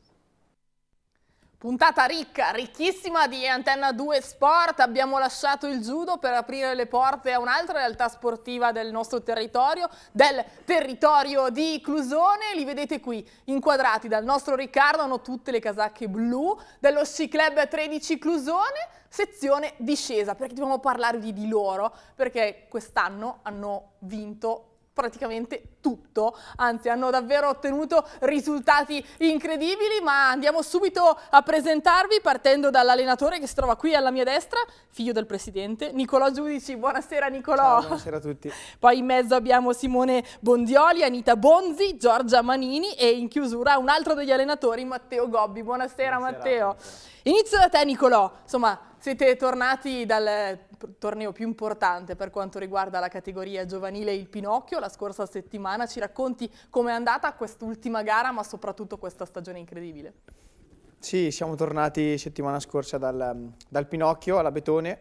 Puntata ricca, ricchissima di Antenna 2 Sport, abbiamo lasciato il judo per aprire le porte a un'altra realtà sportiva del nostro territorio, del territorio di Clusone, li vedete qui inquadrati dal nostro Riccardo, hanno tutte le casacche blu, dello Sci Club 13 Clusone, sezione discesa, perché dobbiamo parlarvi di loro, perché quest'anno hanno vinto praticamente tutto, anzi hanno davvero ottenuto risultati incredibili, ma andiamo subito a presentarvi partendo dall'allenatore che si trova qui alla mia destra, figlio del presidente, Nicolò Giudici, buonasera Nicolò. Ciao, buonasera a tutti. (laughs) Poi in mezzo abbiamo Simone Bondioli, Anita Bonzi, Giorgia Manini e in chiusura un altro degli allenatori, Matteo Gobbi. Buonasera, buonasera Matteo. Buonasera. Inizio da te Nicolò, insomma siete tornati dal eh, torneo più importante per quanto riguarda la categoria giovanile Il Pinocchio. La scorsa settimana ci racconti com'è andata quest'ultima gara, ma soprattutto questa stagione incredibile. Sì, siamo tornati settimana scorsa dal, mm, dal Pinocchio alla Betone.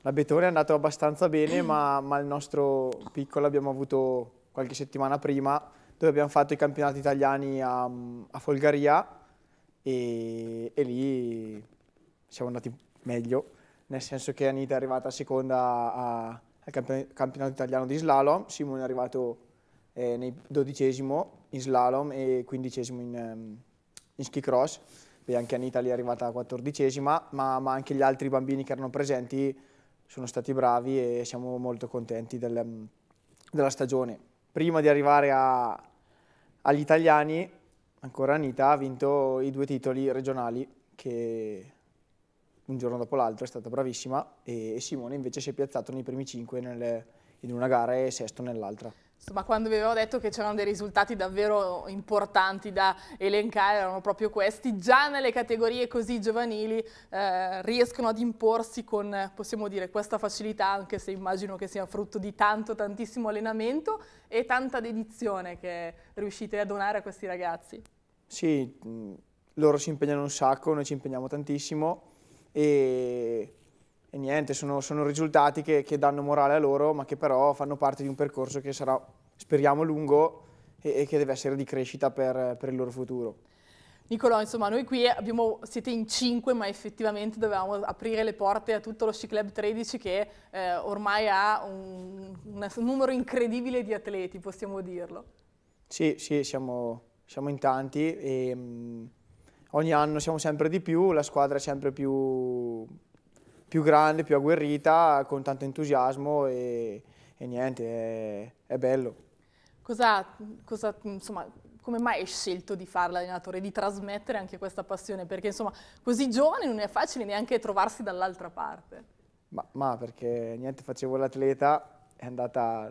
La Betone è andata abbastanza bene, ma, ma il nostro piccolo abbiamo avuto qualche settimana prima, dove abbiamo fatto i campionati italiani a, mm, a Folgaria e, e lì siamo andati meglio, nel senso che Anita è arrivata seconda a, al campion campionato italiano di slalom, Simone è arrivato eh, nei dodicesimo in slalom e quindicesimo in, ehm, in ski cross, e anche Anita lì è arrivata a quattordicesima, ma, ma anche gli altri bambini che erano presenti sono stati bravi e siamo molto contenti del, ehm, della stagione. Prima di arrivare a, agli italiani, ancora Anita ha vinto i due titoli regionali che un giorno dopo l'altro, è stata bravissima e Simone invece si è piazzato nei primi cinque nelle, in una gara e sesto nell'altra. Insomma, quando vi avevo detto che c'erano dei risultati davvero importanti da elencare, erano proprio questi, già nelle categorie così giovanili eh, riescono ad imporsi con, possiamo dire, questa facilità, anche se immagino che sia frutto di tanto, tantissimo allenamento e tanta dedizione che riuscite a donare a questi ragazzi. Sì, loro si impegnano un sacco, noi ci impegniamo tantissimo, e, e niente, sono, sono risultati che, che, danno morale a loro, ma che però fanno parte di un percorso che sarà, speriamo, lungo e, e che deve essere di crescita per, per il loro futuro. Nicolò, insomma, noi qui abbiamo, siete in cinque, ma effettivamente dovevamo aprire le porte a tutto lo Sci Club 13 che eh, ormai ha un, un, numero incredibile di atleti, possiamo dirlo. Sì, sì, siamo, siamo in tanti e mh, mm, ogni anno siamo sempre di più, la squadra è sempre più, più grande, più agguerrita, con tanto entusiasmo e, e niente, è, è bello. Cosa, cosa, insomma, come mai hai scelto di fare l'allenatore, di trasmettere anche questa passione? Perché insomma, così giovane non è facile neanche trovarsi dall'altra parte. Ma, ma, perché niente, facevo l'atleta, è andata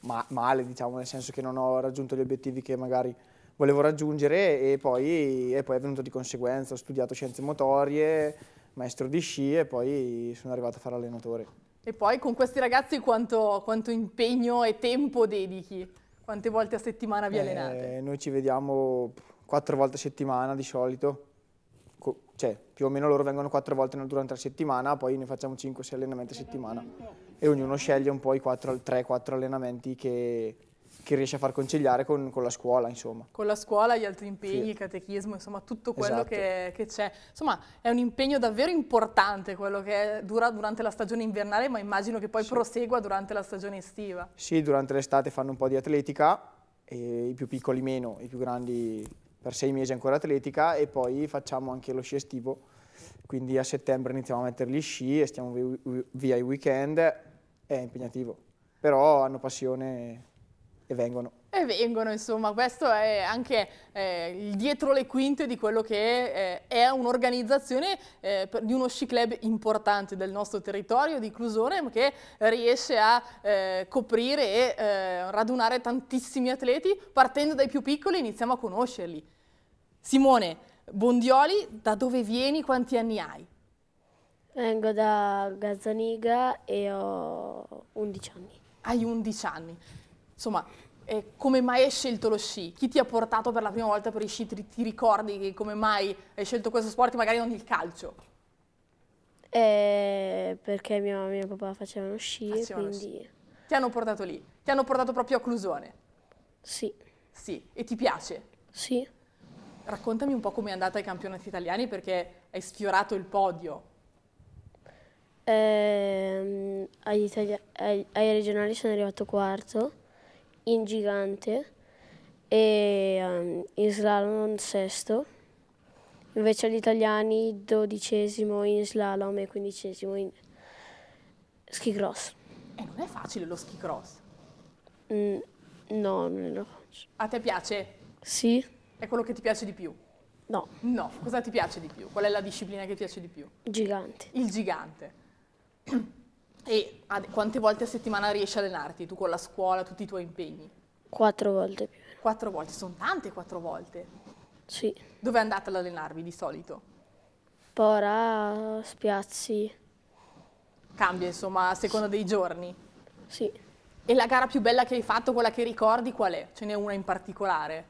ma, male, diciamo, nel senso che non ho raggiunto gli obiettivi che magari volevo raggiungere e poi, e poi è venuto di conseguenza, ho studiato scienze motorie, maestro di sci e poi sono arrivato a fare allenatore. E poi con questi ragazzi quanto, quanto impegno e tempo dedichi? Quante volte a settimana vi eh, allenate? Eh, noi ci vediamo quattro volte a settimana di solito, Co cioè più o meno loro vengono quattro volte durante la settimana, poi ne facciamo 5 sei allenamenti a settimana e ognuno sceglie un po' i 3 quattro allenamenti che, che riesce a far conciliare con, con, la scuola, insomma. Con la scuola, gli altri impegni, sì. il catechismo, insomma, tutto quello esatto. che, c'è. Insomma, è un impegno davvero importante quello che dura durante la stagione invernale, ma immagino che poi sì. prosegua durante la stagione estiva. Sì, durante l'estate fanno un po' di atletica, i più piccoli meno, i più grandi per sei mesi ancora atletica, e poi facciamo anche lo sci estivo, quindi a settembre iniziamo a mettere gli sci e stiamo via i weekend, è impegnativo, però hanno passione e vengono. E vengono, insomma, questo è anche eh, il dietro le quinte di quello che eh, è un'organizzazione eh, di uno sci club importante del nostro territorio, di Clusone, che riesce a eh, coprire e eh, radunare tantissimi atleti, partendo dai più piccoli iniziamo a conoscerli. Simone Bondioli, da dove vieni, quanti anni hai? Vengo da Gazzaniga e ho 11 anni. Hai 11 anni. Insomma, eh, come mai hai scelto lo sci? Chi ti ha portato per la prima volta per i sci? Ti, ti ricordi come mai hai scelto questo sport e magari non il calcio? Eh, perché mia mamma e mio papà facevano sci, facevano quindi... Sci. Ti hanno portato lì? Ti hanno portato proprio a Clusone? Sì. Sì, e ti piace? Sì. Raccontami un po' come è andata ai campionati italiani perché hai sfiorato il podio. Eh, agli, agli, ai regionali sono arrivato quarto in gigante e um, in slalom sesto. Invece agli italiani dodicesimo in slalom e quindicesimo in ski cross. E non è facile lo ski cross? Mm, no, non lo faccio. A te piace? Sì. È quello che ti piace di più? No. No, cosa ti piace di più? Qual è la disciplina che ti piace di più? Gigante. Il gigante. (clears throat) E quante volte a settimana riesci a allenarti tu con la scuola, tutti i tuoi impegni? Quattro volte più. Quattro volte, sono tante quattro volte. Sì. Dove andate ad allenarvi di solito? Pora, spiazzi. Cambia insomma a seconda dei giorni? Sì. E la gara più bella che hai fatto, quella che ricordi, qual è? Ce n'è una in particolare?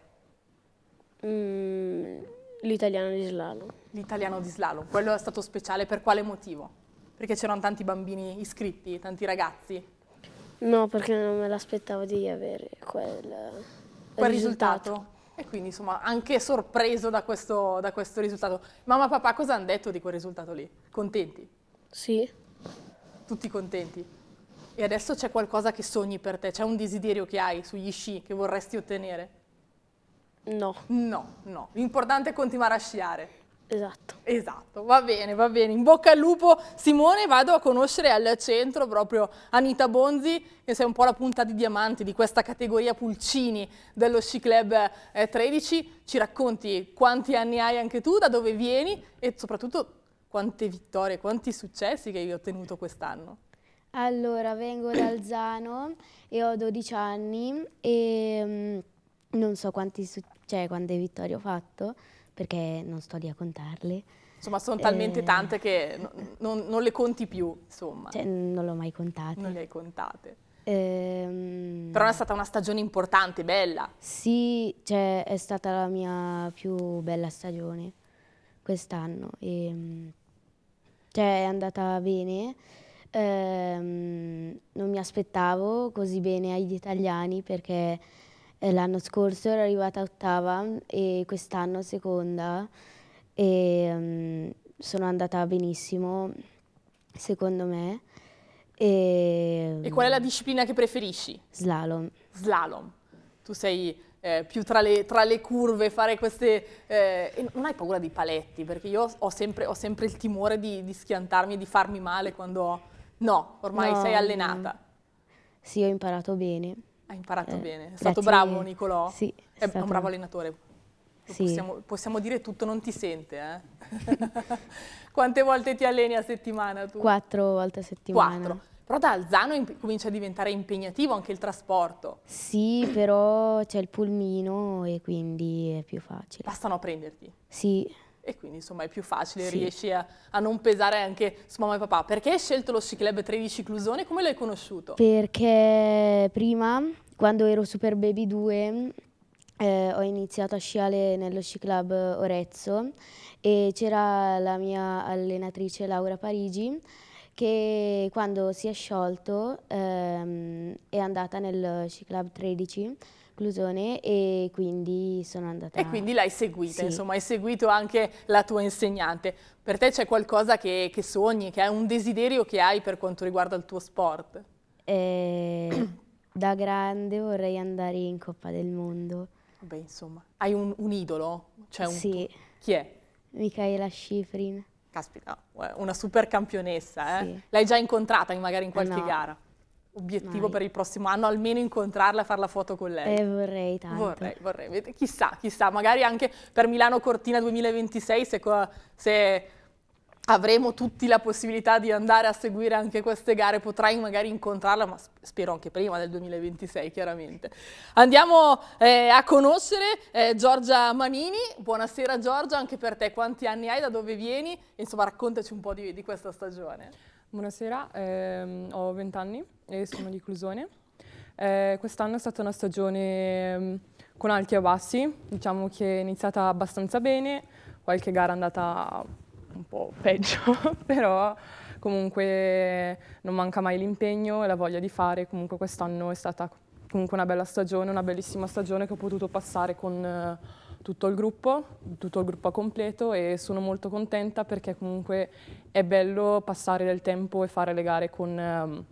Mm, l'italiano di slalom. L'italiano di slalom, quello è stato speciale per quale motivo? Perché c'erano tanti bambini iscritti, tanti ragazzi. No, perché non me l'aspettavo di avere quel, eh, quel risultato. risultato. E quindi insomma anche sorpreso da questo, da questo risultato. Mamma e papà cosa hanno detto di quel risultato lì? Contenti? Sì. Tutti contenti? E adesso c'è qualcosa che sogni per te? C'è un desiderio che hai sugli sci che vorresti ottenere? No. No, no. L'importante è continuare a sciare. Esatto. Esatto, va bene, va bene. In bocca al lupo Simone, vado a conoscere al centro proprio Anita Bonzi, che sei un po' la punta di diamante di questa categoria Pulcini dello Sci Club 13. Eh, Ci racconti quanti anni hai anche tu, da dove vieni e soprattutto quante vittorie, quanti successi che hai ottenuto quest'anno? Allora, vengo da Alzano (coughs) e ho 12 anni e mm, non so quanti, cioè, quante vittorie ho fatto, perché non sto lì a contarle. Insomma, sono talmente eh, tante che non, non, le conti più, insomma. Cioè, non le ho mai contate. Non le hai contate. Ehm, Però è stata una stagione importante, bella. Sì, cioè, è stata la mia più bella stagione quest'anno. E, ehm, cioè, è andata bene. Ehm, non mi aspettavo così bene agli italiani perché eh, l'anno scorso ero arrivata ottava e quest'anno seconda e mm, sono andata benissimo secondo me. E... e, qual è la mm, disciplina che preferisci? Slalom. Slalom. Tu sei eh, più tra le, tra le, curve, fare queste... Eh, non hai paura dei paletti, perché io ho sempre, ho sempre il timore di, di, schiantarmi e di farmi male quando... No, ormai no, sei mm. allenata. Sì, ho imparato bene. Hai imparato eh, bene, è stato bravo Nicolò, sì, è, stato... un bravo allenatore. Sì. Possiamo, possiamo, dire tutto, non ti sente. Eh? (laughs) Quante volte ti alleni a settimana tu? Quattro volte a settimana. Quattro. Però da Alzano comincia a diventare impegnativo anche il trasporto. Sì, però c'è il pulmino e quindi è più facile. Bastano a prenderti? Sì e quindi insomma è più facile, sì. riesci a, a, non pesare anche su mamma e papà. Perché hai scelto lo Sci Club 13 Clusone? Come l'hai conosciuto? Perché prima, quando ero Super Baby 2, eh, ho iniziato a sciare nello Sci Club Orezzo e c'era la mia allenatrice Laura Parigi che quando si è sciolto ehm, è andata nel Sci Club 13 Clusone e quindi sono andata... E quindi l'hai seguita, sì. insomma, hai seguito anche la tua insegnante. Per te c'è qualcosa che, che, sogni, che è un desiderio che hai per quanto riguarda il tuo sport? Eh, da grande vorrei andare in Coppa del Mondo. Beh, insomma, hai un, un idolo? Cioè un sì. Chi è? Michaela Schifrin. Caspita, una super campionessa, eh? sì. L'hai già incontrata magari in qualche no. gara? obiettivo Mai. per il prossimo anno, almeno incontrarla e fare la foto con lei. Eh, vorrei tanto. Vorrei, vorrei. Chissà, chissà, magari anche per Milano Cortina 2026 se, se avremo tutti la possibilità di andare a seguire anche queste gare, potrai magari incontrarla, ma spero anche prima del 2026 chiaramente. Andiamo eh, a conoscere eh, Giorgia Manini, buonasera Giorgia, anche per te, quanti anni hai, da dove vieni? Insomma raccontaci un po' di, di questa stagione. Buonasera, ehm, ho 20 anni e sono di Clusone. Eh, Quest'anno è stata una stagione ehm, con alti e bassi, diciamo che è iniziata abbastanza bene, qualche gara è andata un po' peggio, (laughs) però comunque non manca mai l'impegno e la voglia di fare, comunque quest'anno è stata comunque una bella stagione, una bellissima stagione che ho potuto passare con eh, tutto il gruppo, tutto il gruppo completo e sono molto contenta perché comunque è bello passare del tempo e fare le gare con um,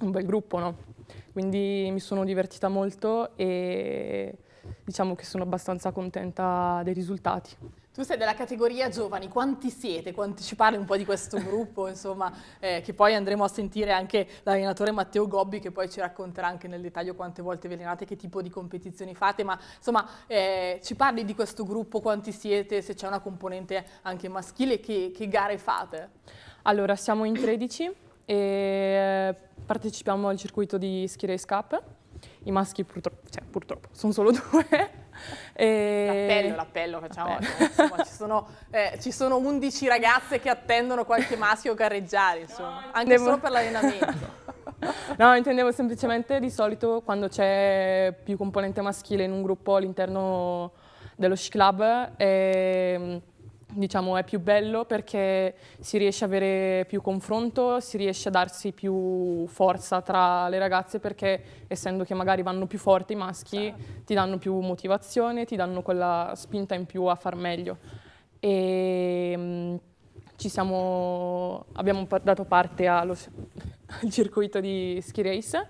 un bel gruppo, no? Quindi mi sono divertita molto e diciamo che sono abbastanza contenta dei risultati. Tu sei della categoria giovani, quanti siete? Quanti ci parli un po' di questo gruppo, (laughs) insomma, eh, che poi andremo a sentire anche l'allenatore Matteo Gobbi che poi ci racconterà anche nel dettaglio quante volte vi allenate, che tipo di competizioni fate, ma insomma eh, ci parli di questo gruppo, quanti siete, se c'è una componente anche maschile, che, che gare fate? Allora, siamo in 13 e partecipiamo al circuito di Ski Race Cup, i maschi purtroppo, cioè, purtroppo sono solo (laughs) due e... Eh, l'appello, l'appello facciamo. Insomma, ci, sono, eh, ci, sono, 11 ragazze che attendono qualche maschio gareggiare, insomma, anche Devo... solo per l'allenamento. (laughs) No, intendevo semplicemente di solito quando c'è più componente maschile in un gruppo all'interno dello sci club. E ehm, diciamo, è più bello perché si riesce ad avere più confronto, si riesce a darsi più forza tra le ragazze perché essendo che magari vanno più forti i maschi certo. ti danno più motivazione, ti danno quella spinta in più a far meglio. E, mh, mm, siamo, abbiamo dato parte allo, (laughs) al circuito di ski race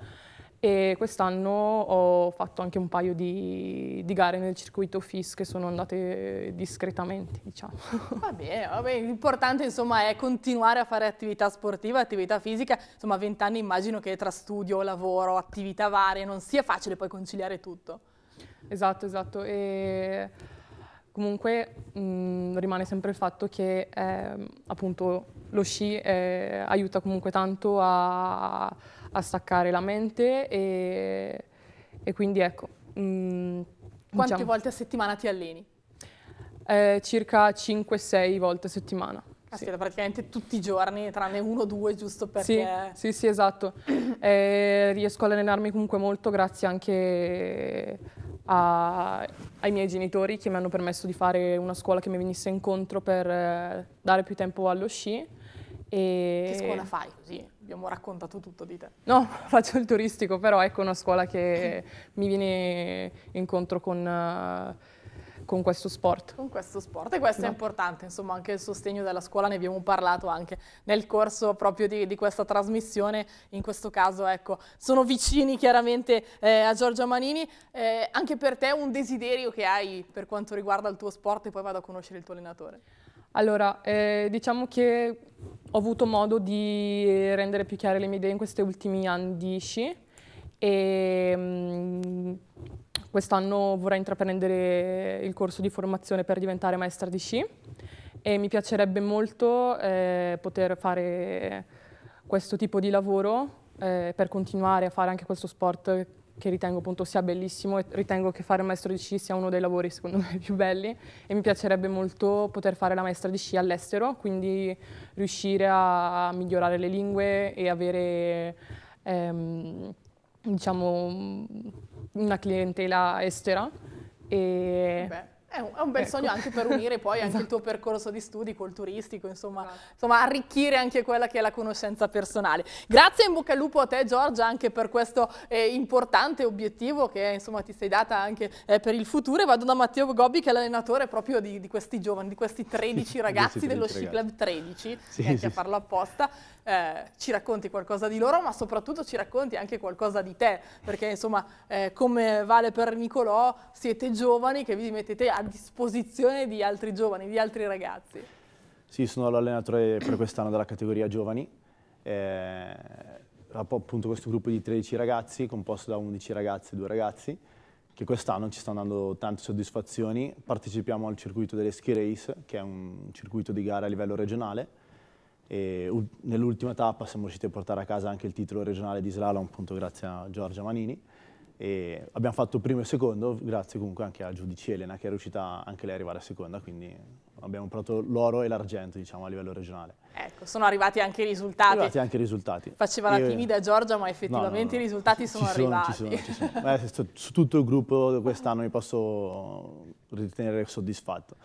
e quest'anno ho fatto anche un paio di, di, gare nel circuito FIS che sono andate discretamente, diciamo. Va bene, va bene. l'importante insomma è continuare a fare attività sportiva, attività fisica, insomma a vent'anni immagino che tra studio, lavoro, attività varie non sia facile poi conciliare tutto. Esatto, esatto. E comunque mh, rimane sempre il fatto che eh, appunto lo sci eh, aiuta comunque tanto a a staccare la mente e, e quindi ecco. Mm, Quante diciamo, volte a settimana ti alleni? Eh, circa 5-6 volte a settimana. Caspita, sì. praticamente tutti i giorni, tranne uno o due, giusto perché... Sì, sì, sì esatto. (clears throat) Eh, riesco ad allenarmi comunque molto grazie anche a, ai miei genitori che mi hanno permesso di fare una scuola che mi venisse incontro per eh, dare più tempo allo sci. E... Che scuola fai così? abbiamo raccontato tutto di te. No, (laughs) faccio il turistico, però ecco una scuola che (laughs) mi viene incontro con... Uh, con questo sport. Con questo sport e questo no. è importante, insomma anche il sostegno della scuola, ne abbiamo parlato anche nel corso proprio di, di questa trasmissione, in questo caso ecco, sono vicini chiaramente eh, a Giorgia Manini, eh, anche per te un desiderio che hai per quanto riguarda il tuo sport e poi vado a conoscere il tuo allenatore. Allora, eh, diciamo che ho avuto modo di rendere più chiare le mie idee in questi ultimi anni di sci e mm, quest'anno vorrei intraprendere il corso di formazione per diventare maestra di sci e mi piacerebbe molto eh, poter fare questo tipo di lavoro eh, per continuare a fare anche questo sport che ritengo appunto sia bellissimo e ritengo che fare maestro di sci sia uno dei lavori secondo me (laughs) più belli e mi piacerebbe molto poter fare la maestra di sci all'estero, quindi riuscire a migliorare le lingue e avere ehm, diciamo una clientela estera. E Beh è un, è un bel ecco. sogno anche per unire poi esatto. (laughs) anche il esatto. tuo percorso di studi col turistico, insomma, esatto. insomma, arricchire anche quella che è la conoscenza personale. Grazie in bocca al lupo a te Giorgia anche per questo eh, importante obiettivo che insomma, ti sei data anche eh, per il futuro e vado da Matteo Gobbi che è l'allenatore proprio di, di, questi giovani, di questi 13 (laughs) ragazzi dello Sci Club 13, sì, neanche eh, sì, a farlo apposta, eh, ci racconti qualcosa di loro ma soprattutto ci racconti anche qualcosa di te perché insomma eh, come vale per Nicolò siete giovani che vi mettete a disposizione di altri giovani, di altri ragazzi? Sì, sono l'allenatore per quest'anno della categoria giovani. Eh, appunto questo gruppo di 13 ragazzi, composto da 11 ragazze e 2 ragazzi, che quest'anno ci stanno dando tante soddisfazioni. Partecipiamo al circuito delle ski race, che è un circuito di gara a livello regionale. E Nell'ultima tappa siamo riusciti a portare a casa anche il titolo regionale di slalom, appunto grazie a Giorgia Manini. E abbiamo fatto primo e secondo, grazie comunque anche a giudice Elena che è riuscita anche lei a arrivare a seconda, quindi abbiamo provato l'oro e l'argento diciamo, a livello regionale. Ecco, sono arrivati anche i risultati. Arrivati anche i risultati. Faceva la timida Giorgia, ma effettivamente no, no, no. i risultati sono, sono arrivati. Ci sono, ci sono. (laughs) Beh, su tutto il gruppo quest'anno mi posso ritenere soddisfatto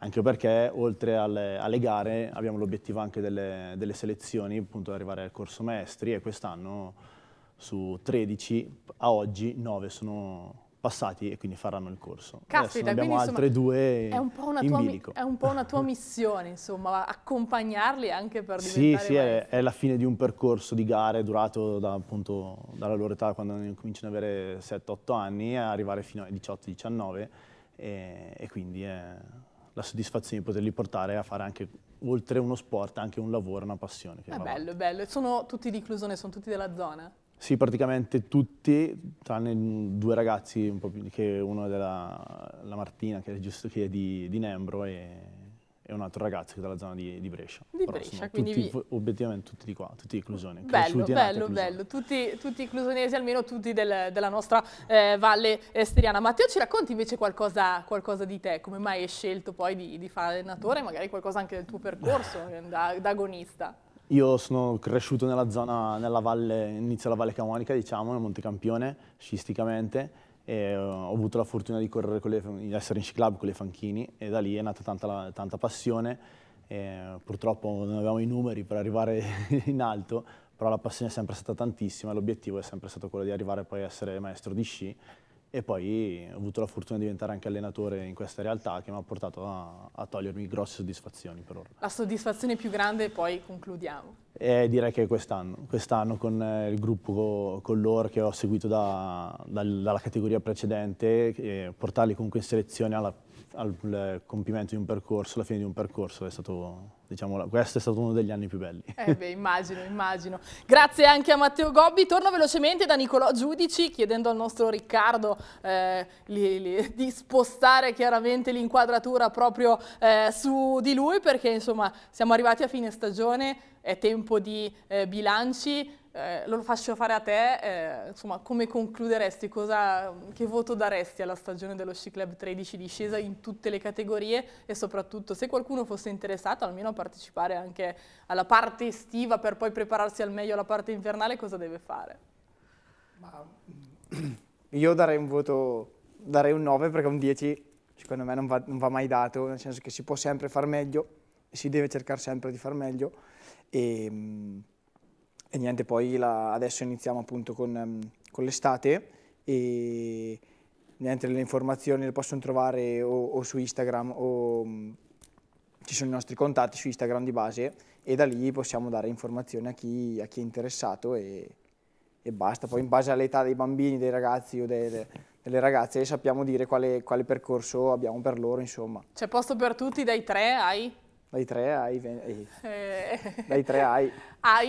anche perché oltre alle, alle gare abbiamo l'obiettivo anche delle, delle selezioni, appunto di arrivare al corso maestri e quest'anno su 13, a oggi 9 sono passati e quindi faranno il corso. Caspita, Adesso abbiamo quindi, altre insomma, due è un, in tua, bilico. È un po' una tua missione, insomma, accompagnarli anche per diventare Sì, sì, è, è, la fine di un percorso di gare durato da, appunto, dalla loro età, quando cominciano ad avere 7-8 anni, a arrivare fino ai 18-19 e, e, quindi è la soddisfazione di poterli portare a fare anche oltre uno sport, anche un lavoro, una passione. Che è bello, avanti. bello. Sono tutti di Clusone, sono tutti della zona? Sì, praticamente tutti, tranne due ragazzi, un più, che uno è della Martina, che è, giusto, che è di, di, Nembro, e, e, un altro ragazzo che è dalla zona di, di Brescia. Di Però Brescia, quindi... Tutti, vi... Obiettivamente tutti di qua, tutti inclusoni. Bello, bello, bello. Tutti, tutti inclusonesi, almeno tutti del, della nostra eh, valle esteriana. Eh, Matteo, ci racconti invece qualcosa, qualcosa, di te? Come mai hai scelto poi di, di fare allenatore? Magari qualcosa anche del tuo percorso (laughs) da, da agonista? Io sono cresciuto nella zona, nella valle, inizio della Valle Camonica, diciamo, nel Monte Campione, sciisticamente, e eh, ho avuto la fortuna di, le, di essere in sci club con le Fanchini e da lì è nata tanta, tanta passione. purtroppo non avevamo i numeri per arrivare (laughs) in alto, però la passione è sempre stata tantissima e l'obiettivo è sempre stato quello di arrivare poi a essere maestro di sci e poi ho avuto la fortuna di diventare anche allenatore in questa realtà che mi ha portato a, a togliermi grosse soddisfazioni per ora. La soddisfazione più grande e poi concludiamo? Eh, direi che quest'anno, quest'anno con eh, il gruppo con loro che ho seguito da, dal, dalla categoria precedente, eh, portarli comunque in selezione alla al compimento di un percorso, alla fine di un percorso, è stato, diciamo, questo è stato uno degli anni più belli. Eh beh, immagino, immagino. Grazie anche a Matteo Gobbi. Torno velocemente da Nicolò Giudici chiedendo al nostro Riccardo eh, li, li, di spostare chiaramente l'inquadratura proprio eh, su di lui perché insomma siamo arrivati a fine stagione, è tempo di eh, bilanci eh, lo faccio fare a te, eh, insomma, come concluderesti, cosa, che voto daresti alla stagione dello Sci Club 13 di scesa in tutte le categorie e soprattutto se qualcuno fosse interessato almeno a partecipare anche alla parte estiva per poi prepararsi al meglio alla parte invernale, cosa deve fare? Mm, (clears throat) io darei un voto, darei un 9 perché un 10 secondo me non va, non va mai dato, nel senso che si può sempre far meglio, si deve cercare sempre di far meglio e mm, e niente, poi la, adesso iniziamo appunto con, ehm, con l'estate e niente, le informazioni le possono trovare o, o su Instagram o mm, ci sono i nostri contatti su Instagram di base e da lì possiamo dare informazioni a chi, a chi è interessato e, e, basta. Poi in base all'età dei bambini, dei ragazzi o delle, delle ragazze sappiamo dire quale, quale, percorso abbiamo per loro, insomma. C'è posto per tutti dai tre ai? Dai 3 ai... Eh, eh. Dai 3 ai... (laughs) a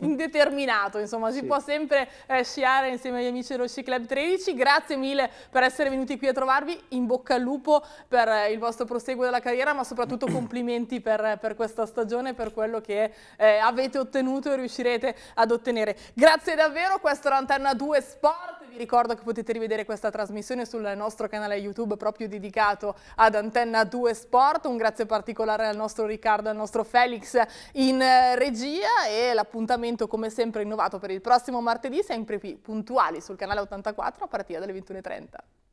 indeterminato, insomma, si sì. può sempre eh, sciare insieme agli amici dello Sci Club 13. Grazie mille per essere venuti qui a trovarvi, in bocca al lupo per eh, il vostro proseguo della carriera, ma soprattutto (clears throat) complimenti per, per, questa stagione, per quello che eh, avete ottenuto e riuscirete ad ottenere. Grazie davvero, questo era Antenna 2 Sport, vi ricordo che potete rivedere questa trasmissione sul nostro canale YouTube proprio dedicato ad Antenna 2 Sport, un grazie particolare al nostro Riccardo, al nostro Felix in eh, eh, regia e l'appuntamento come sempre innovato per il prossimo martedì, sempre più puntuali sul canale 84 a partire dalle 21.30.